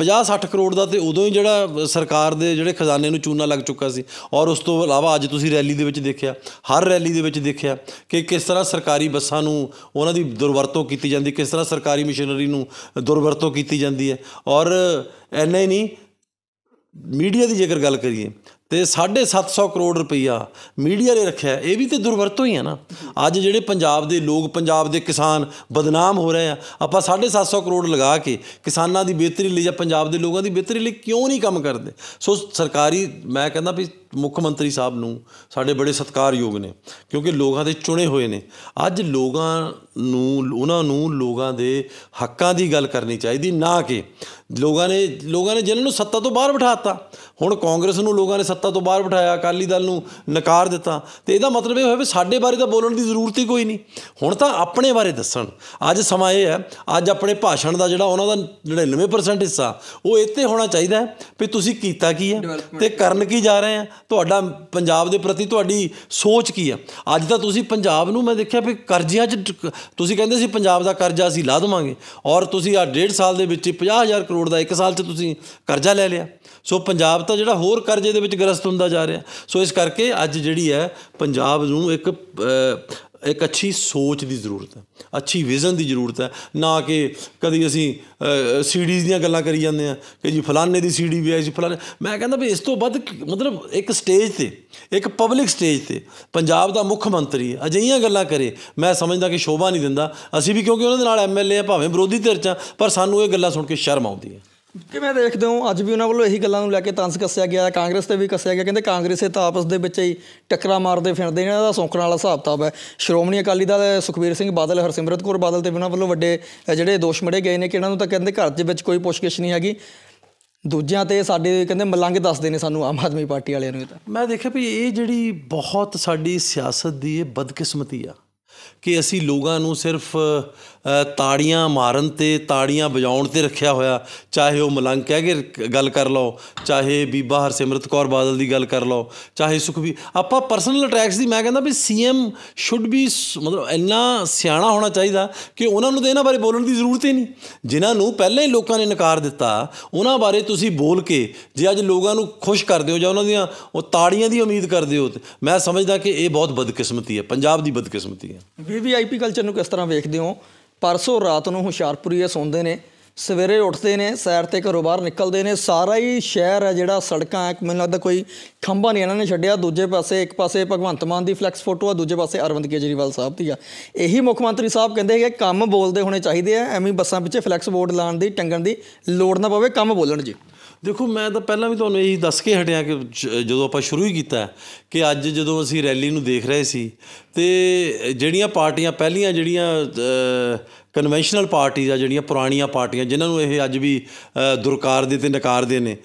50-60 ਕਰੋੜ ਦਾ ਤੇ ਉਦੋਂ ਹੀ ਜਿਹੜਾ ਸਰਕਾਰ ਦੇ ਜਿਹੜੇ ਖਜ਼ਾਨੇ ਨੂੰ ਚੂਨਾ ਲੱਗ ਚੁੱਕਾ ਸੀ ਔਰ ਉਸ ਤੋਂ ਇਲਾਵਾ ਅੱਜ ਤੁਸੀਂ ਰੈਲੀ ਦੇ ਵਿੱਚ ਦੇਖਿਆ ਹਰ ਰੈਲੀ ਦੇ ਵਿੱਚ ਦੇਖਿਆ ਕਿ ਕਿਸ ਤਰ੍ਹਾਂ ਸਰਕਾਰੀ ਬੱਸਾਂ ਨੂੰ ਉਹਨਾਂ ਦੀ ਦੁਰਵਰਤੋਂ ਕੀਤੀ ਜਾਂਦੀ ਕਿਸ ਤਰ੍ਹਾਂ ਸਰਕਾਰੀ ਮਸ਼ੀਨਰੀ ਨੂੰ ਦੁਰਵਰਤੋਂ ਕੀਤੀ ਜਾਂਦੀ ਹੈ ਔਰ ਐਨਾ ਹੀ ਨਹੀਂ ਮੀਡੀਆ ਦੀ ਜੇਕਰ ਗੱਲ ਕਰੀਏ ਤੇ 750 ਕਰੋੜ ਰੁਪਈਆ ਮੀਡੀਆ ਨੇ ਰੱਖਿਆ ਇਹ ਵੀ ਤੇ ਦੁਰਵਰਤੋਂ ਹੀ ਆ ਨਾ ਅੱਜ ਜਿਹੜੇ ਪੰਜਾਬ ਦੇ ਲੋਕ ਪੰਜਾਬ ਦੇ ਕਿਸਾਨ ਬਦਨਾਮ ਹੋ ਰਹੇ ਆ ਆਪਾਂ 750 ਕਰੋੜ ਲਗਾ ਕੇ ਕਿਸਾਨਾਂ ਦੀ ਬਿਹਤਰੀ ਲਈ ਜਾਂ ਪੰਜਾਬ ਦੇ ਲੋਕਾਂ ਦੀ ਬਿਹਤਰੀ ਲਈ ਕਿਉਂ ਨਹੀਂ ਕੰਮ ਕਰਦੇ ਸੋ ਸਰਕਾਰੀ ਮੈਂ ਕਹਿੰਦਾ ਵੀ ਮੁੱਖ ਮੰਤਰੀ ਸਾਹਿਬ ਨੂੰ ਸਾਡੇ ਬੜੇ ਸਤਿਕਾਰਯੋਗ ਨੇ ਕਿਉਂਕਿ ਲੋਕਾਂ ਦੇ ਚੁਣੇ ਹੋਏ ਨੇ ਅੱਜ ਲੋਕਾਂ ਨੂੰ ਉਹਨਾਂ ਨੂੰ ਲੋਕਾਂ ਦੇ ਹੱਕਾਂ ਦੀ ਗੱਲ ਕਰਨੀ ਚਾਹੀਦੀ ਨਾ ਕਿ ਲੋਕਾਂ ਨੇ ਲੋਕਾਂ ਨੇ ਜਿਹਨਾਂ ਨੂੰ ਸੱਤਾ ਤੋਂ ਬਾਹਰ ਬਿਠਾਤਾ ਹੁਣ ਕਾਂਗਰਸ ਨੂੰ ਲੋਕਾਂ ਨੇ ਸੱਤਾ ਤੋਂ ਬਾਹਰ ਬਿਠਾਇਆ ਅਕਾਲੀ ਦਲ ਨੂੰ ਨਕਾਰ ਦਿੱਤਾ ਤੇ ਇਹਦਾ ਮਤਲਬ ਇਹ ਹੋਇਆ ਵੀ ਸਾਡੇ ਬਾਰੇ ਤਾਂ ਬੋਲਣ ਦੀ ਜ਼ਰੂਰਤ ਹੀ ਕੋਈ ਨਹੀਂ ਹੁਣ ਤਾਂ ਆਪਣੇ ਬਾਰੇ ਦੱਸਣ ਅੱਜ ਸਮਾਂ ਇਹ ਹੈ ਅੱਜ ਆਪਣੇ ਭਾਸ਼ਣ ਦਾ ਜਿਹੜਾ ਉਹਨਾਂ ਦਾ 99% ਹਿੱਸਾ ਉਹ ਇੱਥੇ ਹੋਣਾ ਚਾਹੀਦਾ ਵੀ ਤੁਸੀਂ ਕੀਤਾ ਕੀ ਹੈ ਤੇ ਕਰਨ ਕੀ ਜਾ ਰਹੇ ਆ ਤੁਹਾਡਾ ਪੰਜਾਬ ਦੇ ਪ੍ਰਤੀ ਤੁਹਾਡੀ ਸੋਚ ਕੀ ਆ ਅੱਜ ਤਾਂ ਤੁਸੀਂ ਪੰਜਾਬ ਨੂੰ ਮੈਂ ਦੇਖਿਆ ਵੀ ਕਰਜ਼ਿਆਂ 'ਚ ਤੁਸੀਂ ਕਹਿੰਦੇ ਸੀ ਪੰਜਾਬ ਦਾ ਕਰਜ਼ਾ ਅਸੀਂ ਲਾ ਦਵਾਂਗੇ ਔਰ ਤੁਸੀਂ ਆ ਡੇਢ ਸਾਲ ਦੇ ਵਿੱਚ 50000 ਕਰੋੜ ਦਾ ਇੱਕ ਸਾਲ 'ਚ ਤੁਸੀਂ ਕਰਜ਼ਾ ਲੈ ਲਿਆ ਸੋ ਪੰਜਾਬ ਤਾਂ ਜਿਹੜਾ ਹੋਰ ਕਰਜ਼ੇ ਦੇ ਵਿੱਚ ਗ੍ਰਸਤ ਹੁੰਦਾ ਜਾ ਰਿਹਾ ਸੋ ਇਸ ਕਰਕੇ ਅੱਜ ਜਿਹੜੀ ਹੈ ਪੰਜਾਬ ਨੂੰ ਇੱਕ ਇੱਕ ਅੱਛੀ ਸੋਚ ਦੀ ਜ਼ਰੂਰਤ ਹੈ ਅੱਛੀ ਵਿਜ਼ਨ ਦੀ ਜ਼ਰੂਰਤ ਹੈ ਨਾ ਕਿ ਕਦੀ ਅਸੀਂ ਸੀਡੀਜ਼ ਦੀਆਂ ਗੱਲਾਂ ਕਰੀ ਜਾਂਦੇ ਆ ਕਿ ਜੀ ਫਲਾਣੇ ਦੀ ਸੀਡੀ ਵੀ ਆਈ ਸੀ ਫਲਾਣੇ ਮੈਂ ਕਹਿੰਦਾ ਵੀ ਇਸ ਤੋਂ ਵੱਧ ਮਤਲਬ ਇੱਕ ਸਟੇਜ ਤੇ ਇੱਕ ਪਬਲਿਕ ਸਟੇਜ ਤੇ ਪੰਜਾਬ ਦਾ ਮੁੱਖ ਮੰਤਰੀ ਅਜਿਹੀਆਂ ਗੱਲਾਂ ਕਰੇ ਮੈਂ ਸਮਝਦਾ ਕਿ ਸ਼ੋਭਾ ਨਹੀਂ ਦਿੰਦਾ ਅਸੀਂ ਵੀ ਕਿਉਂਕਿ ਉਹਨਾਂ ਦੇ ਨਾਲ ਐਮਐਲਏ ਆ ਭਾਵੇਂ ਵਿਰੋਧੀ ਧਿਰ ਚ ਪਰ ਸਾਨੂੰ ਇਹ ਗੱਲਾਂ ਸੁਣ ਕੇ ਸ਼ਰਮ ਆਉਂਦੀ ਹੈ ਕਿ ਮੈਂ ਦੇਖਦਾ ਹਾਂ ਅੱਜ ਵੀ ਉਹਨਾਂ ਵੱਲੋਂ ਇਹੀ ਗੱਲਾਂ ਨੂੰ ਲੈ ਕੇ ਤੰਸ ਕੱਸਿਆ ਗਿਆ ਕਾਂਗਰਸ ਤੇ ਵੀ ਕੱਸਿਆ ਗਿਆ ਕਹਿੰਦੇ ਕਾਂਗਰਸ ਇਹ ਤਾਂ ਆਪਸ ਦੇ ਵਿੱਚ ਹੀ ਟੱਕਰਾ ਮਾਰਦੇ ਫਿਰਦੇ ਇਹਨਾਂ ਦਾ ਸੌਂਕਣ ਵਾਲਾ ਹਿਸਾਬ ਤਾਬ ਹੈ ਸ਼੍ਰੋਮਣੀ ਅਕਾਲੀ ਦਲ ਸੁਖਬੀਰ ਸਿੰਘ ਬਾਦਲ ਹਰਸਿਮਰਤ ਕੌਰ ਬਾਦਲ ਤੇ ਉਹਨਾਂ ਵੱਲੋਂ ਵੱਡੇ ਜਿਹੜੇ ਦੋਸ਼ ਮੜੇ ਗਏ ਨੇ ਕਿ ਇਹਨਾਂ ਨੂੰ ਤਾਂ ਕਹਿੰਦੇ ਘਰ ਦੇ ਵਿੱਚ ਕੋਈ ਪੁੱਛਗਿਛ ਨਹੀਂ ਹੈਗੀ ਦੂਜਿਆਂ ਤੇ ਸਾਡੇ ਕਹਿੰਦੇ ਮਲੰਗ ਦੱਸਦੇ ਨੇ ਸਾਨੂੰ ਆਮ ਆਦਮੀ ਪਾਰਟੀ ਵਾਲਿਆਂ ਨੂੰ ਇਹ ਤਾਂ ਮੈਂ ਦੇਖਿਆ ਵੀ ਇਹ ਜਿਹੜੀ ਬਹੁਤ ਸਾਡੀ ਸਿਆਸਤ ਦੀ ਇਹ ਬਦਕਿਸਮਤੀ ਆ ਕਿ ਅਸੀਂ ਲੋਕਾਂ ਨੂੰ ਸਿਰਫ ਤਾੜੀਆਂ ਮਾਰਨ ਤੇ ਤਾੜੀਆਂ ਵਜਾਉਣ ਤੇ ਰੱਖਿਆ ਹੋਇਆ ਚਾਹੇ ਉਹ ਮਲੰਗ ਕਹਿ ਕੇ ਗੱਲ ਕਰ ਲਓ ਚਾਹੇ ਬੀਬਾ ਹਰਸਿਮਰਤ ਕੌਰ ਬਾਦਲ ਦੀ ਗੱਲ ਕਰ ਲਓ ਚਾਹੇ ਸੁਖਵੀ ਆਪਾਂ ਪਰਸਨਲ ਅਟੈਕਸ ਦੀ ਮੈਂ ਕਹਿੰਦਾ ਵੀ ਸੀਐਮ ਸ਼ੁੱਡ ਬੀ ਮਤਲਬ ਇੰਨਾ ਸਿਆਣਾ ਹੋਣਾ ਚਾਹੀਦਾ ਕਿ ਉਹਨਾਂ ਨੂੰ ਤੇ ਇਹਨਾਂ ਬਾਰੇ ਬੋਲਣ ਦੀ ਜ਼ਰੂਰਤ ਹੀ ਨਹੀਂ ਜਿਨ੍ਹਾਂ ਨੂੰ ਪਹਿਲਾਂ ਹੀ ਲੋਕਾਂ ਨੇ ਨਕਾਰ ਦਿੱਤਾ ਉਹਨਾਂ ਬਾਰੇ ਤੁਸੀਂ ਬੋਲ ਕੇ ਜੇ ਅੱਜ ਲੋਕਾਂ ਨੂੰ ਖੁਸ਼ ਕਰਦੇ ਹੋ ਜਾਂ ਉਹਨਾਂ ਦੀਆਂ ਉਹ ਤਾੜੀਆਂ ਦੀ ਉਮੀਦ ਕਰਦੇ ਹੋ ਮੈਂ ਸਮਝਦਾ ਕਿ ਇਹ ਬਹੁਤ ਬਦਕਿਸਮਤੀ ਹੈ ਪੰਜਾਬ ਦੀ ਬਦਕਿਸਮਤੀ ਹੈ ਵੀਵੀਆਈਪੀ ਕਲਚਰ ਨੂੰ ਕਿਸ ਤਰ੍ਹਾਂ ਵੇਖਦੇ ਹੋ ਪਰਸੋ ਰਾਤ ਨੂੰ ਹੁਸ਼ਿਆਰਪੁਰੀਏ ਸੌਂਦੇ ਨੇ ਸਵੇਰੇ ਉੱਠਦੇ ਨੇ ਸੈਰ ਤੇ ਘਰੋਂ ਬਾਹਰ ਨਿਕਲਦੇ ਨੇ ਸਾਰਾ ਹੀ ਸ਼ਹਿਰ ਹੈ ਜਿਹੜਾ ਸੜਕਾਂ ਇੱਕ ਮੈਨੂੰ ਲੱਗਦਾ ਕੋਈ ਖੰਭਾ ਨਹੀਂ ਇਹਨਾਂ ਨੇ ਛੱਡਿਆ ਦੂਜੇ ਪਾਸੇ ਇੱਕ ਪਾਸੇ ਭਗਵੰਤ ਮਾਨ ਦੀ ਫਲੈਕਸ ਫੋਟੋ ਆ ਦੂਜੇ ਪਾਸੇ ਅਰਵਿੰਦ ਕੇਜਰੀਵਾਲ ਸਾਹਿਬ ਦੀ ਆ ਇਹੀ ਮੁੱਖ ਮੰਤਰੀ ਸਾਹਿਬ ਕਹਿੰਦੇ ਕਿ ਕੰਮ ਬੋਲਦੇ ਹੋਣੇ ਚਾਹੀਦੇ ਆ ਐਵੇਂ ਬੱਸਾਂ ਪਿੱਛੇ ਫਲੈਕਸ ਬੋਰਡ ਲਾਣ ਦੀ ਟੰਗਣ ਦੀ ਲੋੜ ਨਾ ਪਵੇ ਕੰਮ ਬੋਲਣ ਜੀ ਦੇਖੋ ਮੈਂ ਤਾਂ ਪਹਿਲਾਂ ਵੀ ਤੁਹਾਨੂੰ ਇਹੀ ਦੱਸ ਕੇ ਹਟਿਆ ਕਿ ਜਦੋਂ ਆਪਾਂ ਸ਼ੁਰੂ ਹੀ ਕੀਤਾ ਕਿ ਅੱਜ ਜਦੋਂ ਅਸੀਂ ਰੈਲੀ ਨੂੰ ਦੇਖ ਰਹੇ ਸੀ ਤੇ ਜਿਹੜੀਆਂ ਪਾਰਟੀਆਂ ਪਹਿਲੀਆਂ ਜਿਹੜੀਆਂ ਕਨਵੈਨਸ਼ਨਲ ਪਾਰਟੀਆਂ ਆ ਜਿਹੜੀਆਂ ਪੁਰਾਣੀਆਂ ਪਾਰਟੀਆਂ ਜਿਨ੍ਹਾਂ ਨੂੰ ਇਹ ਅੱਜ ਵੀ ਦੁਰਕਾਰ ਦੇ ਤੇ ਨਕਾਰਦੇ ਨੇ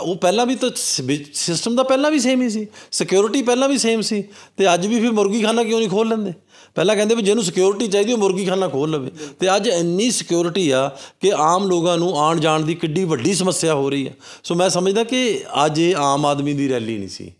ਉਹ ਪਹਿਲਾਂ ਵੀ ਤਾਂ ਸਿਸਟਮ ਦਾ ਪਹਿਲਾਂ ਵੀ ਸੇਮ ਹੀ ਸੀ ਸਿਕਿਉਰਿਟੀ ਪਹਿਲਾਂ ਵੀ ਸੇਮ ਸੀ ਤੇ ਅੱਜ ਵੀ ਫਿਰ ਮੁਰਗੀਖਾਨਾ ਕਿਉਂ ਨਹੀਂ ਖੋਲ ਲੈਂਦੇ ਪਹਿਲਾਂ ਕਹਿੰਦੇ ਵੀ ਜਿਹਨੂੰ ਸਿਕਿਉਰਿਟੀ ਚਾਹੀਦੀ ਉਹ ਮੁਰਗੀਖਾਨਾ ਖੋਲ ਲਵੇ ਤੇ ਅੱਜ ਇੰਨੀ ਸਿਕਿਉਰਿਟੀ ਆ ਕਿ ਆਮ ਲੋਕਾਂ ਨੂੰ ਆਉਣ ਜਾਣ ਦੀ ਕਿੱਡੀ ਵੱਡੀ ਸਮੱਸਿਆ ਹੋ ਰਹੀ ਆ ਸੋ ਮੈਂ ਸਮਝਦਾ ਕਿ ਅੱਜ ਇਹ ਆਮ ਆਦਮੀ ਦੀ ਰੈਲੀ ਨਹੀਂ ਸੀ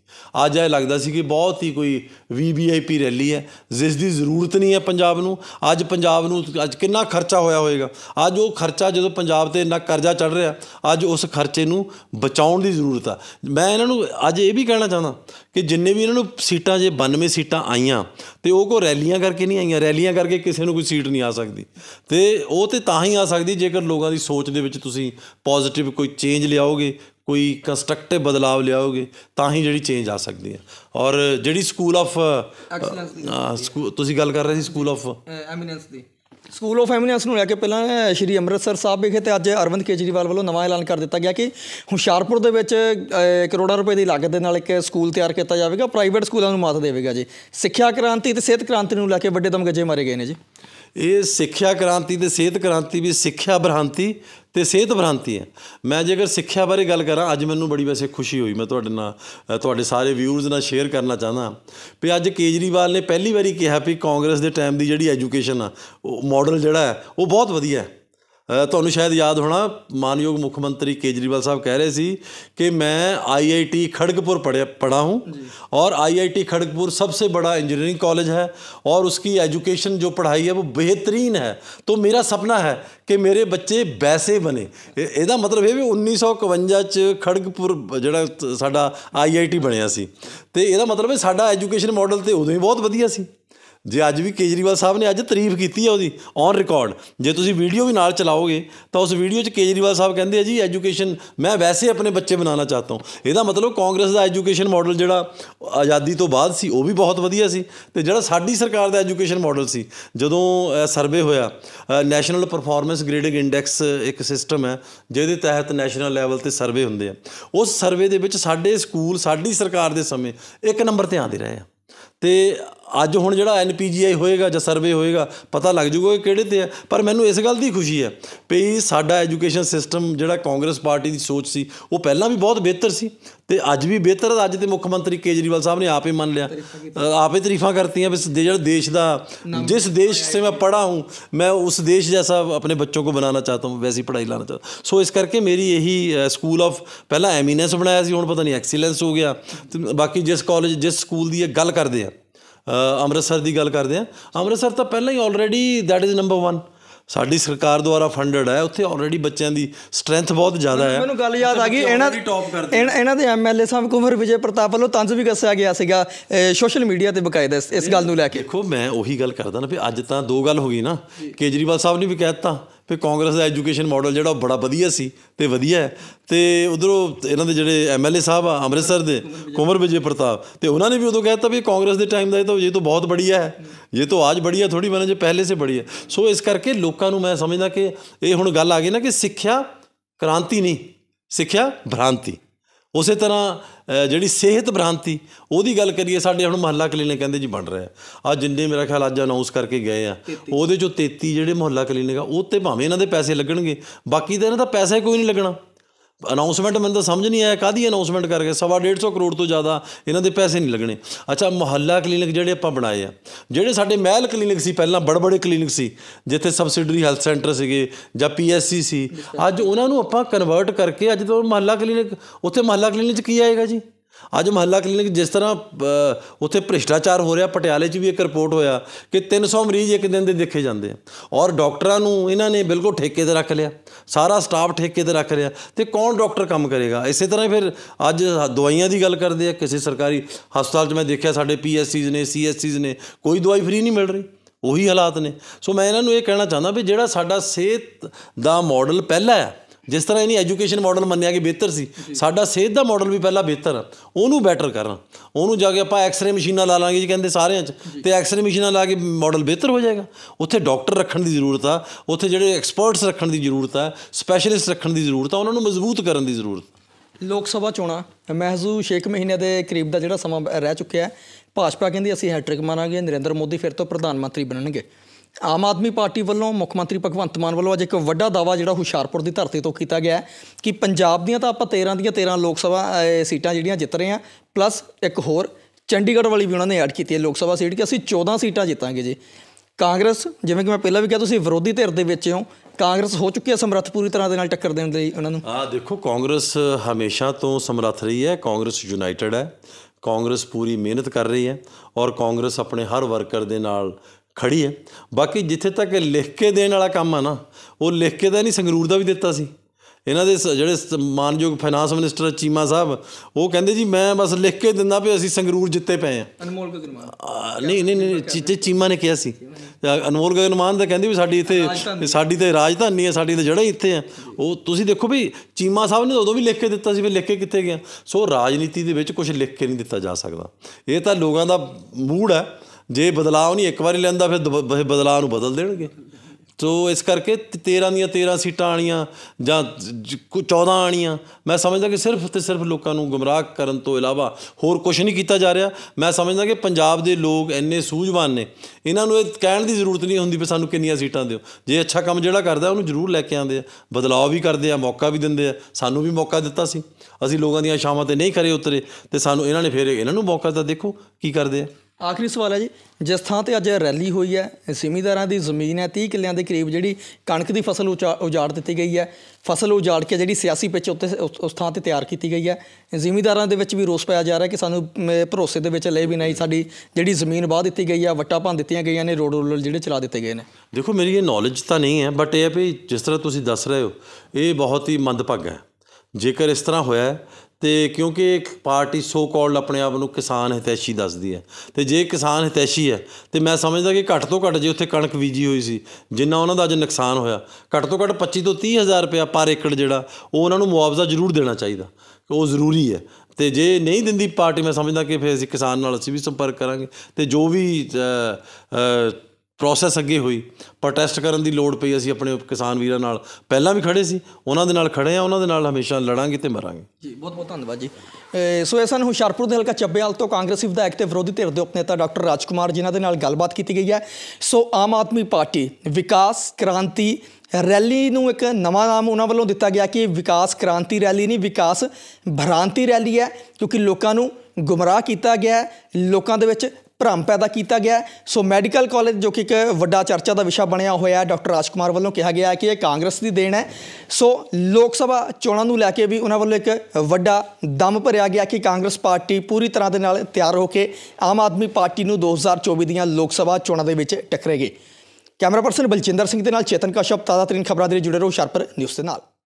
ਅੱਜ ਇਹ ਲੱਗਦਾ ਸੀ ਕਿ ਬਹੁਤ ਹੀ ਕੋਈ ਵੀਵੀਆਈਪੀ ਰੈਲੀ ਹੈ ਜਿਸ ਦੀ ਜ਼ਰੂਰਤ ਨਹੀਂ ਹੈ ਪੰਜਾਬ ਨੂੰ ਅੱਜ ਪੰਜਾਬ ਨੂੰ ਅੱਜ ਕਿੰਨਾ ਖਰਚਾ ਹੋਇਆ ਹੋਵੇਗਾ ਅੱਜ ਉਹ ਖਰਚਾ ਜਦੋਂ ਪੰਜਾਬ ਤੇ ਇੰਨਾ ਕਰਜ਼ਾ ਚੜ ਰਿਹਾ ਅੱਜ ਉਸ ਖਰਚੇ ਨੂੰ ਬਚਾਉਣ ਦੀ ਜ਼ਰੂਰਤ ਆ ਮੈਂ ਇਹਨਾਂ ਨੂੰ ਅੱਜ ਇਹ ਵੀ ਕਹਿਣਾ ਚਾਹੁੰਦਾ ਕਿ ਜਿੰਨੇ ਵੀ ਇਹਨਾਂ ਨੂੰ ਸੀਟਾਂ ਜੇ 92 ਸੀਟਾਂ ਆਈਆਂ ਤੇ ਉਹ ਕੋ ਰੈਲੀਆਂ ਕਰਕੇ ਨਹੀਂ ਆਈਆਂ ਰੈਲੀਆਂ ਕਰਕੇ ਕਿਸੇ ਨੂੰ ਕੋਈ ਸੀਟ ਨਹੀਂ ਆ ਸਕਦੀ ਤੇ ਉਹ ਤੇ ਤਾਂ ਹੀ ਆ ਸਕਦੀ ਜੇਕਰ ਲੋਕਾਂ ਦੀ ਸੋਚ ਦੇ ਵਿੱਚ ਤੁਸੀਂ ਪੋਜ਼ਿਟਿਵ ਕੋਈ ਚੇਂਜ ਲਿਆਓਗੇ ਕੋਈ ਕੰਸਟਰਕਟਿਵ ਬਦਲਾਅ ਲਿਆਓਗੇ ਤਾਂ ਹੀ ਜਿਹੜੀ ਚੇਂਜ ਆ ਸਕਦੀ ਹੈ ਔਰ ਜਿਹੜੀ ਸਕੂਲ ਆਫ ਐਕਸਲੈਂਸ ਤੁਸੀਂ ਗੱਲ ਕਰ ਰਹੇ ਸੀ ਸਕੂਲ ਆਫ ਐਮੀਨੈਂਸ ਦੀ ਸਕੂਲ ਆਫ ਐਮੀਨੈਂਸ ਨੂੰ ਲੈ ਕੇ ਪਹਿਲਾਂ ਸ਼੍ਰੀ ਅੰਮ੍ਰਿਤਸਰ ਸਾਹਿਬ ਵਿਖੇ ਤੇ ਅੱਜ ਅਰਵਿੰਦ ਕੇਜਰੀਵਾਲ ਵੱਲੋਂ ਨਵਾਂ ਐਲਾਨ ਕਰ ਦਿੱਤਾ ਗਿਆ ਕਿ ਹੁਸ਼ਿਆਰਪੁਰ ਦੇ ਵਿੱਚ ਕਰੋੜਾਂ ਰੁਪਏ ਦੀ ਲਾਗਤ ਦੇ ਨਾਲ ਇੱਕ ਸਕੂਲ ਤਿਆਰ ਕੀਤਾ ਜਾਵੇਗਾ ਪ੍ਰਾਈਵੇਟ ਸਕੂਲਾਂ ਨੂੰ ਮਾਤ ਦੇਵੇਗਾ ਜੀ ਸਿੱਖਿਆ ਕ੍ਰਾਂਤੀ ਤੇ ਸਿਹਤ ਕ੍ਰਾਂਤੀ ਨੂੰ ਲੈ ਕੇ ਵੱਡੇ ਦਮ ਗੱਜੇ ਮਾਰੇ ਗਏ ਨੇ ਜੀ ਇਹ ਸਿੱਖਿਆ ਕ੍ਰਾਂਤੀ ਤੇ ਸਿਹਤ ਕ੍ਰਾਂਤੀ ਵੀ ਸਿੱਖਿਆ ਭ੍ਰਾਂਤੀ ਤੇ ਸਿਹਤ ਭ੍ਰਾਂਤੀ ਹੈ ਮੈਂ ਜੇਕਰ ਸਿੱਖਿਆ ਬਾਰੇ ਗੱਲ ਕਰਾਂ ਅੱਜ ਮੈਨੂੰ ਬੜੀ ਵੈਸੇ ਖੁਸ਼ੀ ਹੋਈ ਮੈਂ ਤੁਹਾਡੇ ਨਾਲ ਤੁਹਾਡੇ ਸਾਰੇ ਵਿਊਅਰਸ ਨਾਲ ਸ਼ੇਅਰ ਕਰਨਾ ਚਾਹੁੰਦਾ ਵੀ ਅੱਜ ਕੇਜਰੀਵਾਲ ਨੇ ਪਹਿਲੀ ਵਾਰੀ ਕਿਹਾ ਵੀ ਕਾਂਗਰਸ ਦੇ ਟਾਈਮ ਦੀ ਜਿਹੜੀ ਐਜੂਕੇਸ਼ਨ ਆ ਉਹ ਮਾਡਲ ਜਿਹੜਾ ਹੈ ਉਹ ਬਹੁਤ ਵਧੀਆ ਹੈ ਤੁਹਾਨੂੰ ਸ਼ਾਇਦ ਯਾਦ ਹੋਣਾ ਮਾਨਯੋਗ ਮੁੱਖ ਮੰਤਰੀ ਕੇਜਰੀਵਾਲ ਸਾਹਿਬ ਕਹਿ ਰਹੇ ਸੀ ਕਿ ਮੈਂ ਆਈਆਈਟੀ ਖੜਗपुर पढ़े पढ़ा ਔਰ ਆਈਆਈਟੀ ਖੜਗਪੁਰ ਸਭ ਤੋਂ ਵੱਡਾ ਇੰਜੀਨੀਅਰਿੰਗ ਕਾਲਜ ਹੈ ਔਰ ਉਸकी ਐਜੂਕੇਸ਼ਨ ਜੋ ਪੜ੍ਹਾਈ ਹੈ ਉਹ ਬਿਹਤਰੀਨ ਹੈ ਤੋ ਮੇਰਾ ਸੁਪਨਾ ਹੈ ਕਿ ਮੇਰੇ ਬੱਚੇ ਵੈਸੇ ਬਣੇ ਇਹਦਾ ਮਤਲਬ ਇਹ ਵੀ 1951 ਚ ਖੜਗਪੁਰ ਜਿਹੜਾ ਸਾਡਾ ਆਈਆਈਟੀ ਬਣਿਆ ਸੀ ਤੇ ਇਹਦਾ ਮਤਲਬ ਹੈ ਸਾਡਾ ਐਜੂਕੇਸ਼ਨ ਮਾਡਲ ਤੇ ਉਦੋਂ ਹੀ ਬਹੁਤ ਵਧੀਆ ਸੀ ਜੇ ਅੱਜ ਵੀ ਕੇਜਰੀਵਾਲ ਸਾਹਿਬ ਨੇ ਅੱਜ ਤਾਰੀਫ ਕੀਤੀ ਹੈ ਉਹਦੀ ਔਨ ਰਿਕਾਰਡ ਜੇ ਤੁਸੀਂ ਵੀਡੀਓ ਵੀ ਨਾਲ ਚਲਾਓਗੇ ਤਾਂ ਉਸ ਵੀਡੀਓ 'ਚ ਕੇਜਰੀਵਾਲ ਸਾਹਿਬ ਕਹਿੰਦੇ ਆ ਜੀ ਐਜੂਕੇਸ਼ਨ ਮੈਂ ਵੈਸੇ ਆਪਣੇ ਬੱਚੇ ਬਣਾਉਣਾ ਚਾਹਤਾ ਹੂੰ ਇਹਦਾ ਮਤਲਬ ਕਾਂਗਰਸ ਦਾ ਐਜੂਕੇਸ਼ਨ ਮਾਡਲ ਜਿਹੜਾ ਆਜ਼ਾਦੀ ਤੋਂ ਬਾਅਦ ਸੀ ਉਹ ਵੀ ਬਹੁਤ ਵਧੀਆ ਸੀ ਤੇ ਜਿਹੜਾ ਸਾਡੀ ਸਰਕਾਰ ਦਾ ਐਜੂਕੇਸ਼ਨ ਮਾਡਲ ਸੀ ਜਦੋਂ ਸਰਵੇ ਹੋਇਆ ਨੈਸ਼ਨਲ ਪਰਫਾਰਮੈਂਸ ਗ੍ਰੇਡਿੰਗ ਇੰਡੈਕਸ ਇੱਕ ਸਿਸਟਮ ਹੈ ਜਿਹਦੇ ਤਹਿਤ ਨੈਸ਼ਨਲ ਲੈਵਲ ਤੇ ਸਰਵੇ ਹੁੰਦੇ ਆ ਉਸ ਸਰਵੇ ਦੇ ਵਿੱਚ ਸਾਡੇ ਸਕੂਲ ਸਾਡੀ ਸਰਕਾਰ ਦੇ ਸਮੇਂ ਇੱਕ ਨੰਬਰ ਤੇ ਆਂਦੇ ਰਹੇ ਆ ਤੇ ਅੱਜ ਹੁਣ ਜਿਹੜਾ ਐਨਪੀਜੀਆਈ ਹੋਏਗਾ ਜਾਂ ਸਰਵੇ ਹੋਏਗਾ ਪਤਾ ਲੱਗ ਜੂਗਾ ਕਿ ਕਿਹੜੇ ਤੇ ਆ ਪਰ ਮੈਨੂੰ ਇਸ ਗੱਲ ਦੀ ਖੁਸ਼ੀ ਹੈ ਵੀ ਸਾਡਾ ਐਜੂਕੇਸ਼ਨ ਸਿਸਟਮ ਜਿਹੜਾ ਕਾਂਗਰਸ ਪਾਰਟੀ ਦੀ ਸੋਚ ਸੀ ਉਹ ਪਹਿਲਾਂ ਵੀ ਬਹੁਤ ਬਿਹਤਰ ਸੀ ਤੇ ਅੱਜ ਵੀ ਬਿਹਤਰ ਹੈ ਅੱਜ ਤੇ ਮੁੱਖ ਮੰਤਰੀ ਕੇਜਰੀਵਾਲ ਸਾਹਿਬ ਨੇ ਆਪੇ ਮੰਨ ਲਿਆ ਆਪੇ ਤਾਰੀਫਾਂ ਕਰਤੀਆਂ ਵੀ ਜਿਹੜਾ ਦੇਸ਼ ਦਾ ਜਿਸ ਦੇਸ਼ ਸੇ ਮੈਂ ਪੜਾ ਹੂੰ ਮੈਂ ਉਸ ਦੇਸ਼ ਜੈਸਾ ਆਪਣੇ ਬੱਚੋਂ ਕੋ ਬਣਾਉਣਾ ਚਾਹਤਾ ਹੂੰ ਵੈਸੀ ਪੜਾਈ ਲਾਣਾ ਚਾਹਤਾ ਸੋ ਇਸ ਕਰਕੇ ਮੇਰੀ ਇਹੀ ਸਕੂਲ ਆਫ ਪਹਿਲਾਂ ਐਮੀਨੈਂਸ ਬਣਾਇਆ ਸੀ ਹੁਣ ਪਤਾ ਨਹੀਂ ਐਕਸੀਲੈਂਸ ਹੋ ਗਿਆ ਬਾਕੀ ਜਿਸ ਕਾਲਜ ਜਿਸ ਸਕੂਲ ਦੀ ਇਹ ਗੱਲ ਕਰਦੇ ਆ ਅੰਮ੍ਰਿਤਸਰ ਦੀ ਗੱਲ ਕਰਦੇ ਆ ਅੰਮ੍ਰਿਤਸਰ ਤਾਂ ਪਹਿਲਾਂ ਹੀ ਆਲਰੇਡੀ ਥੈਟ ਇਜ਼ ਨੰਬਰ 1 ਸਾਡੀ ਸਰਕਾਰ ਦੁਆਰਾ ਫੰਡਡ ਹੈ ਉੱਥੇ ਆਲਰੇਡੀ ਬੱਚਿਆਂ ਦੀ ਸਟਰੈਂਥ ਬਹੁਤ ਜ਼ਿਆਦਾ ਹੈ ਮੈਨੂੰ ਗੱਲ ਯਾਦ ਆ ਗਈ ਇਹਨਾਂ ਇਹਨਾਂ ਦੇ ਐਮਐਲਏ ਸਾਹਿਬ ਕੁਮਰ ਵਿਜੇ ਪ੍ਰਤਾਪ ਵੱਲੋਂ ਤੰਜ ਵੀ ਕੱਸਿਆ ਗਿਆ ਸੀਗਾ ਸੋਸ਼ਲ ਮੀਡੀਆ ਤੇ ਬਕਾਇਦਾ ਇਸ ਗੱਲ ਨੂੰ ਲੈ ਕੇ ਦੇਖੋ ਮੈਂ ਉਹੀ ਗੱਲ ਕਰਦਾ ਨਾ ਵੀ ਅੱਜ ਤਾਂ ਦੋ ਗੱਲ ਹੋ ਗਈ ਨਾ ਕੇਜਰੀਵਾਲ ਸਾਹਿਬ ਨੇ ਵੀ ਕਹਿ ਦਿੱਤਾ ਤੇ ਕਾਂਗਰਸ ਦਾ ਐਜੂਕੇਸ਼ਨ ਮਾਡਲ ਜਿਹੜਾ ਬੜਾ ਵਧੀਆ ਸੀ ਤੇ ਵਧੀਆ ਹੈ ਤੇ ਉਧਰੋਂ ਇਹਨਾਂ ਦੇ ਜਿਹੜੇ ਐਮਐਲਏ ਸਾਹਿਬ ਆ ਅੰਮ੍ਰਿਤਸਰ ਦੇ ਕੁਮਰ ਵਿਜੇ ਪ੍ਰਤਾਪ ਤੇ ਉਹਨਾਂ ਨੇ ਵੀ ਉਦੋਂ ਕਹਿਤਾ ਵੀ ਕਾਂਗਰਸ ਦੇ ਟਾਈਮ ਦਾ ਇਹ ਤਾਂ ਇਹ ਤਾਂ ਬਹੁਤ ਬੜੀਆ ਹੈ ਇਹ ਤਾਂ ਆਜ ਬੜੀਆ ਥੋੜੀ ਬਣਾ ਜੇ ਪਹਿਲੇ ਸੇ ਬੜੀਆ ਸੋ ਇਸ ਕਰਕੇ ਲੋਕਾਂ ਨੂੰ ਮੈਂ ਸਮਝਦਾ ਕਿ ਇਹ ਹੁਣ ਗੱਲ ਆ ਗਈ ਨਾ ਕਿ ਸਿੱਖਿਆ ਕ੍ਰਾਂਤੀ ਨਹੀਂ ਸਿੱਖਿਆ ਭ੍ਰਾਂਤੀ ਉਸੇ ਤਰ੍ਹਾਂ ਜਿਹੜੀ ਸਿਹਤ ਭ੍ਰਾਂਤੀ ਉਹਦੀ ਗੱਲ ਕਰੀਏ ਸਾਡੇ ਹੁਣ ਮਹੱਲਾ ਕਲੀਨਿਕ ਕਹਿੰਦੇ ਜੀ ਬਣ ਰਿਹਾ ਆ ਜਿੰਨੇ ਮੇਰਾ ਖਿਆਲ ਅੱਜ ਅਨਾਉਂਸ ਕਰਕੇ ਗਏ ਆ ਉਹਦੇ ਚੋਂ 33 ਜਿਹੜੇ ਮਹੱਲਾ ਕਲੀਨਿਕ ਆ ਉਹ ਤੇ ਭਾਵੇਂ ਇਹਨਾਂ ਦੇ ਪੈਸੇ ਲੱਗਣਗੇ ਬਾਕੀ ਤਾਂ ਇਹਨਾਂ ਦਾ ਪੈਸਾ ਕੋਈ ਨਹੀਂ ਲੱਗਣਾ ਅਨਾਉਂਸਮੈਂਟ ਮੈਨੂੰ ਤਾਂ ਸਮਝ ਨਹੀਂ ਆਇਆ ਕਾਦੀ ਅਨਾਉਂਸਮੈਂਟ ਗਏ ਸਵਾ 150 ਕਰੋੜ ਤੋਂ ਜ਼ਿਆਦਾ ਇਹਨਾਂ ਦੇ ਪੈਸੇ ਨਹੀਂ ਲੱਗਣੇ ਅੱਛਾ ਮੁਹੱਲਾ ਕਲੀਨਿਕ ਜਿਹੜੇ ਆਪਾਂ ਬਣਾਏ ਆ ਜਿਹੜੇ ਸਾਡੇ ਮਹਿਲ ਕਲੀਨਿਕ ਸੀ ਪਹਿਲਾਂ ਬੜੇ ਬੜੇ ਕਲੀਨਿਕ ਸੀ ਜਿੱਥੇ ਸਬਸਿਡਰੀ ਹੈਲਥ ਸੈਂਟਰ ਸੀਗੇ ਜਾਂ ਪੀਐਸਸੀ ਸੀ ਅੱਜ ਉਹਨਾਂ ਨੂੰ ਆਪਾਂ ਕਨਵਰਟ ਕਰਕੇ ਅੱਜ ਤੋਂ ਮੁਹੱਲਾ ਕਲੀਨਿਕ ਉੱਥੇ ਮੁਹੱਲਾ ਕਲੀਨਿਕ 'ਚ ਕੀ ਆਏਗਾ ਜੀ ਅੱਜ ਮਹੱਲਾ ਕਲੀਨਿਕ ਜਿਸ ਤਰ੍ਹਾਂ ਉੱਥੇ ਭ੍ਰਿਸ਼ਟਾਚਾਰ ਹੋ ਰਿਹਾ ਪਟਿਆਲੇ 'ਚ ਵੀ ਇੱਕ ਰਿਪੋਰਟ ਹੋਇਆ ਕਿ 300 ਮਰੀਜ਼ ਇੱਕ ਦਿਨ ਦੇ ਦੇਖੇ ਜਾਂਦੇ ਆ ਔਰ ਡਾਕਟਰਾਂ ਨੂੰ ਇਹਨਾਂ ਨੇ ਬਿਲਕੁਲ ਠੇਕੇ ਤੇ ਰੱਖ ਲਿਆ ਸਾਰਾ ਸਟਾਫ ਠੇਕੇ ਤੇ ਰੱਖ ਰਿਹਾ ਤੇ ਕੌਣ ਡਾਕਟਰ ਕੰਮ ਕਰੇਗਾ ਇਸੇ ਤਰ੍ਹਾਂ ਫਿਰ ਅੱਜ ਦਵਾਈਆਂ ਦੀ ਗੱਲ ਕਰਦੇ ਆ ਕਿਸੇ ਸਰਕਾਰੀ ਹਸਪਤਾਲ 'ਚ ਮੈਂ ਦੇਖਿਆ ਸਾਡੇ ਪੀਐਸਸੀਜ਼ ਨੇ ਸੀਐਸਸੀਜ਼ ਨੇ ਕੋਈ ਦਵਾਈ ਫ੍ਰੀ ਨਹੀਂ ਮਿਲ ਰਹੀ ਉਹੀ ਹਾਲਾਤ ਨੇ ਸੋ ਮੈਂ ਇਹਨਾਂ ਨੂੰ ਇਹ ਕਹਿਣਾ ਚਾਹੁੰਦਾ ਵੀ ਜਿਹੜਾ ਸਾਡਾ ਸਿਹਤ ਦਾ ਮਾਡਲ ਪਹਿਲਾ ਹੈ ਜਿਸ ਤਰ੍ਹਾਂ ਇਹਨੀ ਐਜੂਕੇਸ਼ਨ ਮਾਡਲ ਮੰਨਿਆ ਕਿ ਬਿਹਤਰ ਸੀ ਸਾਡਾ ਸਿਹਤ ਦਾ ਮਾਡਲ ਵੀ ਪਹਿਲਾਂ ਬਿਹਤਰ ਆ ਉਹਨੂੰ ਬੈਟਰ ਕਰਾਂ ਉਹਨੂੰ ਜਾ ਕੇ ਆਪਾਂ ਐਕਸ-ਰੇ ਮਸ਼ੀਨਾਂ ਲਾ ਲਾਂਗੇ ਜੀ ਕਹਿੰਦੇ ਸਾਰਿਆਂ 'ਚ ਤੇ ਐਕਸ-ਰੇ ਮਸ਼ੀਨਾਂ ਲਾ ਕੇ ਮਾਡਲ ਬਿਹਤਰ ਹੋ ਜਾਏਗਾ ਉੱਥੇ ਡਾਕਟਰ ਰੱਖਣ ਦੀ ਜ਼ਰੂਰਤ ਆ ਉੱਥੇ ਜਿਹੜੇ ਐਕਸਪਰਟਸ ਰੱਖਣ ਦੀ ਜ਼ਰੂਰਤ ਆ ਸਪੈਸ਼ਲਿਸਟ ਰੱਖਣ ਦੀ ਜ਼ਰੂਰਤ ਆ ਉਹਨਾਂ ਨੂੰ ਮਜ਼ਬੂਤ ਕਰਨ ਦੀ ਜ਼ਰੂਰਤ ਲੋਕ ਸਭਾ ਚੋਣਾਂ ਮਹਿਜ਼ੂ 6 ਮਹੀਨੇ ਦੇ ਕਰੀਬ ਦਾ ਜਿਹੜਾ ਸਮਾਂ ਰਹਿ ਚੁੱਕਿਆ ਹੈ ਭਾਜਪਾ ਕਹਿੰਦੀ ਅਸੀਂ ਹੈਟ੍ਰਿਕ ਮਾਰਾਂਗੇ ਨਰਿੰਦਰ ਮੋਦੀ ਫਿਰ ਤੋਂ ਪ੍ਰਧਾਨ ਮੰਤਰੀ ਬਣਨਗੇ ਆਮ ਆਦਮੀ ਪਾਰਟੀ ਵੱਲੋਂ ਮੁੱਖ ਮੰਤਰੀ ਭਗਵੰਤ ਮਾਨ ਵੱਲੋਂ ਅੱਜ ਇੱਕ ਵੱਡਾ ਦਾਵਾ ਜਿਹੜਾ ਹੁਸ਼ਿਆਰਪੁਰ ਦੀ ਧਰਤੀ ਤੋਂ ਕੀਤਾ ਗਿਆ ਕਿ ਪੰਜਾਬ ਦੀਆਂ ਤਾਂ ਆਪਾਂ 13 ਦੀਆਂ 13 ਲੋਕ ਸਭਾ ਸੀਟਾਂ ਜਿਹੜੀਆਂ ਜਿੱਤ ਰਹੇ ਆ ਪਲੱਸ ਇੱਕ ਹੋਰ ਚੰਡੀਗੜ੍ਹ ਵਾਲੀ ਵੀ ਉਹਨਾਂ ਨੇ ਐਡ ਕੀਤੀ ਹੈ ਲੋਕ ਸਭਾ ਸੀਟ ਕਿ ਅਸੀਂ 14 ਸੀਟਾਂ ਜਿੱਤਾਂਗੇ ਜੀ ਕਾਂਗਰਸ ਜਿਵੇਂ ਕਿ ਮੈਂ ਪਹਿਲਾਂ ਵੀ ਕਿਹਾ ਤੁਸੀਂ ਵਿਰੋਧੀ ਧਿਰ ਦੇ ਵਿੱਚ ਹੋ ਕਾਂਗਰਸ ਹੋ ਚੁੱਕੀ ਹੈ ਸਮਰੱਥ ਪੂਰੀ ਤਰ੍ਹਾਂ ਦੇ ਨਾਲ ਟੱਕਰ ਦੇਣ ਲਈ ਉਹਨਾਂ ਨੂੰ ਆ ਦੇਖੋ ਕਾਂਗਰਸ ਹਮੇਸ਼ਾ ਤੋਂ ਸਮਰੱਥ ਰਹੀ ਹੈ ਕਾਂਗਰਸ ਯੂਨਾਈਟਿਡ ਹੈ ਕਾਂਗਰਸ ਪੂਰੀ ਮਿਹਨਤ ਕਰ ਰਹੀ ਹੈ ਔਰ ਕਾਂਗਰਸ ਆਪਣੇ ਹਰ ਵਰਕਰ ਦੇ ਨਾਲ ਖੜੀ ਹੈ ਬਾਕੀ ਜਿੱਥੇ ਤੱਕ ਲਿਖ ਕੇ ਦੇਣ ਵਾਲਾ ਕੰਮ ਆ ਨਾ ਉਹ ਲਿਖ ਕੇ ਤਾਂ ਨਹੀਂ ਸੰਗਰੂਰ ਦਾ ਵੀ ਦਿੱਤਾ ਸੀ ਇਹਨਾਂ ਦੇ ਜਿਹੜੇ ਮਾਨਯੋਗ ਫਾਈਨਾਂਸ ਮਿਨਿਸਟਰ ਚੀਮਾ ਸਾਹਿਬ ਉਹ ਕਹਿੰਦੇ ਜੀ ਮੈਂ ਬਸ ਲਿਖ ਕੇ ਦਿੰਦਾ ਵੀ ਅਸੀਂ ਸੰਗਰੂਰ ਜਿੱਤੇ ਪਏ ਆ ਅਨਮੋਲ ਗਗਨਮਾਨ ਨਹੀਂ ਨਹੀਂ ਨਹੀਂ ਚੀਤੇ ਚੀਮਾ ਨੇ ਕਿਹਾ ਸੀ ਅਨਮੋਲ ਗਗਨਮਾਨ ਤਾਂ ਕਹਿੰਦੇ ਵੀ ਸਾਡੀ ਇੱਥੇ ਸਾਡੀ ਤੇ ਰਾਜਧਾਨੀ ਹੈ ਸਾਡੀ ਤੇ ਜੜਾ ਇੱਥੇ ਆ ਉਹ ਤੁਸੀਂ ਦੇਖੋ ਵੀ ਚੀਮਾ ਸਾਹਿਬ ਨੇ ਉਦੋਂ ਵੀ ਲਿਖ ਕੇ ਦਿੱਤਾ ਸੀ ਵੀ ਲਿਖ ਕੇ ਕਿੱਥੇ ਗਿਆ ਸੋ ਰਾਜਨੀਤੀ ਦੇ ਵਿੱਚ ਕੁਝ ਲਿਖ ਕੇ ਨਹੀਂ ਦਿੱਤਾ ਜਾ ਸਕਦਾ ਇਹ ਤਾਂ ਲੋਕਾਂ ਦਾ ਮੂਡ ਹੈ ਜੇ ਬਦਲਾਅ ਨਹੀਂ ਇੱਕ ਵਾਰੀ ਲੈਂਦਾ ਫਿਰ ਬਦਲਾਅ ਨੂੰ ਬਦਲ ਦੇਣਗੇ ਸੋ ਇਸ ਕਰਕੇ 13 ਦੀਆਂ 13 ਸੀਟਾਂ ਆਣੀਆਂ ਜਾਂ 14 ਆਣੀਆਂ ਮੈਂ ਸਮਝਦਾ ਕਿ ਸਿਰਫ ਤੇ ਸਿਰਫ ਲੋਕਾਂ ਨੂੰ ਗੁੰਮਰਾਹ ਕਰਨ ਤੋਂ ਇਲਾਵਾ ਹੋਰ ਕੁਝ ਨਹੀਂ ਕੀਤਾ ਜਾ ਰਿਹਾ ਮੈਂ ਸਮਝਦਾ ਕਿ ਪੰਜਾਬ ਦੇ ਲੋਕ ਇੰਨੇ ਸੂਝਵਾਨ ਨੇ ਇਹਨਾਂ ਨੂੰ ਇਹ ਕਹਿਣ ਦੀ ਜ਼ਰੂਰਤ ਨਹੀਂ ਹੁੰਦੀ ਵੀ ਸਾਨੂੰ ਕਿੰਨੀਆਂ ਸੀਟਾਂ ਦਿਓ ਜੇ ਅੱਛਾ ਕੰਮ ਜਿਹੜਾ ਕਰਦਾ ਉਹਨੂੰ ਜ਼ਰੂਰ ਲੈ ਕੇ ਆਉਂਦੇ ਆ ਬਦਲਾਅ ਵੀ ਕਰਦੇ ਆ ਮੌਕਾ ਵੀ ਦਿੰਦੇ ਆ ਸਾਨੂੰ ਵੀ ਮੌਕਾ ਦਿੱਤਾ ਸੀ ਅਸੀਂ ਲੋਕਾਂ ਦੀਆਂ ਸ਼ਾਮਾਂ ਤੇ ਨਹੀਂ ਖਰੇ ਉਤਰੇ ਤੇ ਸਾਨੂੰ ਇਹਨਾਂ ਨੇ ਫੇਰ ਇਹਨਾਂ ਨੂੰ ਮੌਕਾ ਤਾਂ ਦੇਖੋ ਕੀ ਕਰਦੇ ਆ ਆਖਰੀ ਸਵਾਲ ਹੈ ਜੀ ਜਿਸ ਥਾਂ ਤੇ ਅੱਜ ਰੈਲੀ ਹੋਈ ਹੈ ਜ਼ਿਮੀਦਾਰਾਂ ਦੀ ਜ਼ਮੀਨ ਹੈ 30 ਕਿੱਲਿਆਂ ਦੇ ਕਰੀਬ ਜਿਹੜੀ ਕਣਕ ਦੀ ਫਸਲ ਉਜਾੜ ਦਿੱਤੀ ਗਈ ਹੈ ਫਸਲ ਉਜਾੜ ਕੇ ਜਿਹੜੀ ਸਿਆਸੀ ਪਿੱਚ ਉੱਤੇ ਉਸ ਥਾਂ ਤੇ ਤਿਆਰ ਕੀਤੀ ਗਈ ਹੈ ਜ਼ਿਮੀਦਾਰਾਂ ਦੇ ਵਿੱਚ ਵੀ ਰੋਸ ਪਾਇਆ ਜਾ ਰਿਹਾ ਕਿ ਸਾਨੂੰ ਭਰੋਸੇ ਦੇ ਵਿੱਚ ਲਏ ਵੀ ਨਹੀਂ ਸਾਡੀ ਜਿਹੜੀ ਜ਼ਮੀਨ ਬਾਹ ਦਿੱਤੀ ਗਈ ਹੈ ਵੱਟਾ ਭੰਨ ਦਿੱਤੀਆਂ ਗਈਆਂ ਨੇ ਰੋਡ ਰੋਲਰ ਜਿਹੜੇ ਚਲਾ ਦਿੱਤੇ ਗਏ ਨੇ ਦੇਖੋ ਮੇਰੀ ਇਹ ਨੌਲੇਜ ਤਾਂ ਨਹੀਂ ਹੈ ਬਟ ਇਹ ਵੀ ਜਿਸ ਤਰ੍ਹਾਂ ਤੁਸੀਂ ਦੱਸ ਰਹੇ ਹੋ ਇਹ ਬਹੁਤ ਹੀ ਮੰਦਭਾਗਾ ਹੈ ਜੇਕਰ ਇਸ ਤਰ੍ਹਾਂ ਹੋਇਆ ਤੇ ਕਿਉਂਕਿ ਇੱਕ ਪਾਰਟੀ ਸੋ ਕਾਲਡ ਆਪਣੇ ਆਪ ਨੂੰ ਕਿਸਾਨ ਹਿਤੈਸ਼ੀ ਦੱਸਦੀ ਹੈ ਤੇ ਜੇ ਕਿਸਾਨ ਹਿਤੈਸ਼ੀ ਹੈ ਤੇ ਮੈਂ ਸਮਝਦਾ ਕਿ ਘੱਟ ਤੋਂ ਘੱਟ ਜੇ ਉੱਥੇ ਕਣਕ ਬੀਜੀ ਹੋਈ ਸੀ ਜਿੰਨਾ ਉਹਨਾਂ ਦਾ ਅੱਜ ਨੁਕਸਾਨ ਹੋਇਆ ਘੱਟ ਤੋਂ ਘੱਟ 25 ਤੋਂ 30 ਹਜ਼ਾਰ ਰੁਪਏ ਪਰ ਏਕੜ ਜਿਹੜਾ ਉਹ ਉਹਨਾਂ ਨੂੰ ਮੁਆਵਜ਼ਾ ਜ਼ਰੂਰ ਦੇਣਾ ਚਾਹੀਦਾ ਉਹ ਜ਼ਰੂਰੀ ਹੈ ਤੇ ਜੇ ਨਹੀਂ ਦਿੰਦੀ ਪਾਰਟੀ ਮੈਂ ਸਮਝਦਾ ਕਿ ਫਿਰ ਅਸੀਂ ਕਿਸਾਨ ਨਾਲ ਅਸੀਂ ਵੀ ਸੰਪਰਕ ਕਰਾਂਗੇ ਤੇ ਜੋ ਵੀ ਪ੍ਰੋਸੈਸ ਅੱਗੇ ਹੋਈ ਪ੍ਰੋਟੈਸਟ ਕਰਨ ਦੀ ਲੋੜ ਪਈ ਅਸੀਂ ਆਪਣੇ ਕਿਸਾਨ ਵੀਰਾਂ ਨਾਲ ਪਹਿਲਾਂ ਵੀ ਖੜੇ ਸੀ ਉਹਨਾਂ ਦੇ ਨਾਲ ਖੜੇ ਆ ਉਹਨਾਂ ਦੇ ਨਾਲ ਹਮੇਸ਼ਾ ਲੜਾਂਗੇ ਤੇ ਮਰਾਂਗੇ ਜੀ ਬਹੁਤ ਬਹੁਤ ਧੰਨਵਾਦ ਜੀ ਸੋ ਇਹ ਸਨ ਹੁਸ਼ਿਆਰਪੁਰ ਦੇ ਹਲਕਾ ਚੱਬੇਵਾਲ ਤੋਂ ਕਾਂਗਰਸੀ ਵਿਧਾਇਕ ਤੇ ਵਿਰੋਧੀ ਧਿਰ ਦੇ ਉਪਨੇਤਾ ਡਾਕਟਰ ਰਾਜਕੁਮਾਰ ਜਿਨ੍ਹਾਂ ਦੇ ਨਾਲ ਗੱਲਬਾਤ ਕੀਤੀ ਗਈ ਹੈ ਸੋ ਆਮ ਆਦਮੀ ਪਾਰਟੀ ਵਿਕਾਸ ਕ੍ਰਾਂਤੀ ਰੈਲੀ ਨੂੰ ਇੱਕ ਨਵਾਂ ਨਾਮ ਉਹਨਾਂ ਵੱਲੋਂ ਦਿੱਤਾ ਗਿਆ ਕਿ ਵਿਕਾਸ ਕ੍ਰਾਂਤੀ ਰੈਲੀ ਨਹੀਂ ਵਿਕਾਸ ਭ੍ਰਾਂਤੀ ਰੈਲੀ ਹੈ ਕਿਉਂਕਿ ਲੋਕਾਂ ਨੂੰ ਗੁੰਮਰਾਹ ਕੀਤਾ ਗਿਆ ਲੋਕਾਂ ਦੇ ਵਿੱਚ ਭਰਮ ਪੈਦਾ ਕੀਤਾ ਗਿਆ ਸੋ ਮੈਡੀਕਲ ਕਾਲਜ ਜੋ ਕਿ ਇੱਕ ਵੱਡਾ ਚਰਚਾ ਦਾ ਵਿਸ਼ਾ ਬਣਿਆ ਹੋਇਆ ਹੈ ਡਾਕਟਰ ਰਾਜਕੁਮਾਰ ਵੱਲੋਂ ਕਿਹਾ ਗਿਆ ਹੈ ਕਿ ਇਹ ਕਾਂਗਰਸ ਦੀ ਦੇਣ ਹੈ ਸੋ ਲੋਕ ਸਭਾ ਚੋਣਾਂ ਨੂੰ ਲੈ ਕੇ ਵੀ ਉਹਨਾਂ ਵੱਲੋਂ ਇੱਕ ਵੱਡਾ ਦਮ ਭਰਿਆ ਗਿਆ ਕਿ ਕਾਂਗਰਸ ਪਾਰਟੀ ਪੂਰੀ ਤਰ੍ਹਾਂ ਦੇ ਨਾਲ ਤਿਆਰ ਹੋ ਕੇ ਆਮ ਆਦਮੀ ਪਾਰਟੀ ਨੂੰ 2024 ਦੀਆਂ ਲੋਕ ਸਭਾ ਚੋਣਾਂ ਦੇ ਵਿੱਚ ਟੱਕਰੇਗੀ ਕੈਮਰਾ ਪਰਸਨ ਬਲਚਿੰਦਰ ਸਿੰਘ ਦੇ ਨਾਲ ਚੇਤਨ ਕਸ਼ਪ ਤਾਜ਼ਾ ਤਰੀਨ ਖਬਰਾਂ ਦੇ ਲਈ ਜੁੜੇ ਰਹੋ ਸ਼ਰਪਰ ਨਿਊਜ਼ ਦੇ ਨਾਲ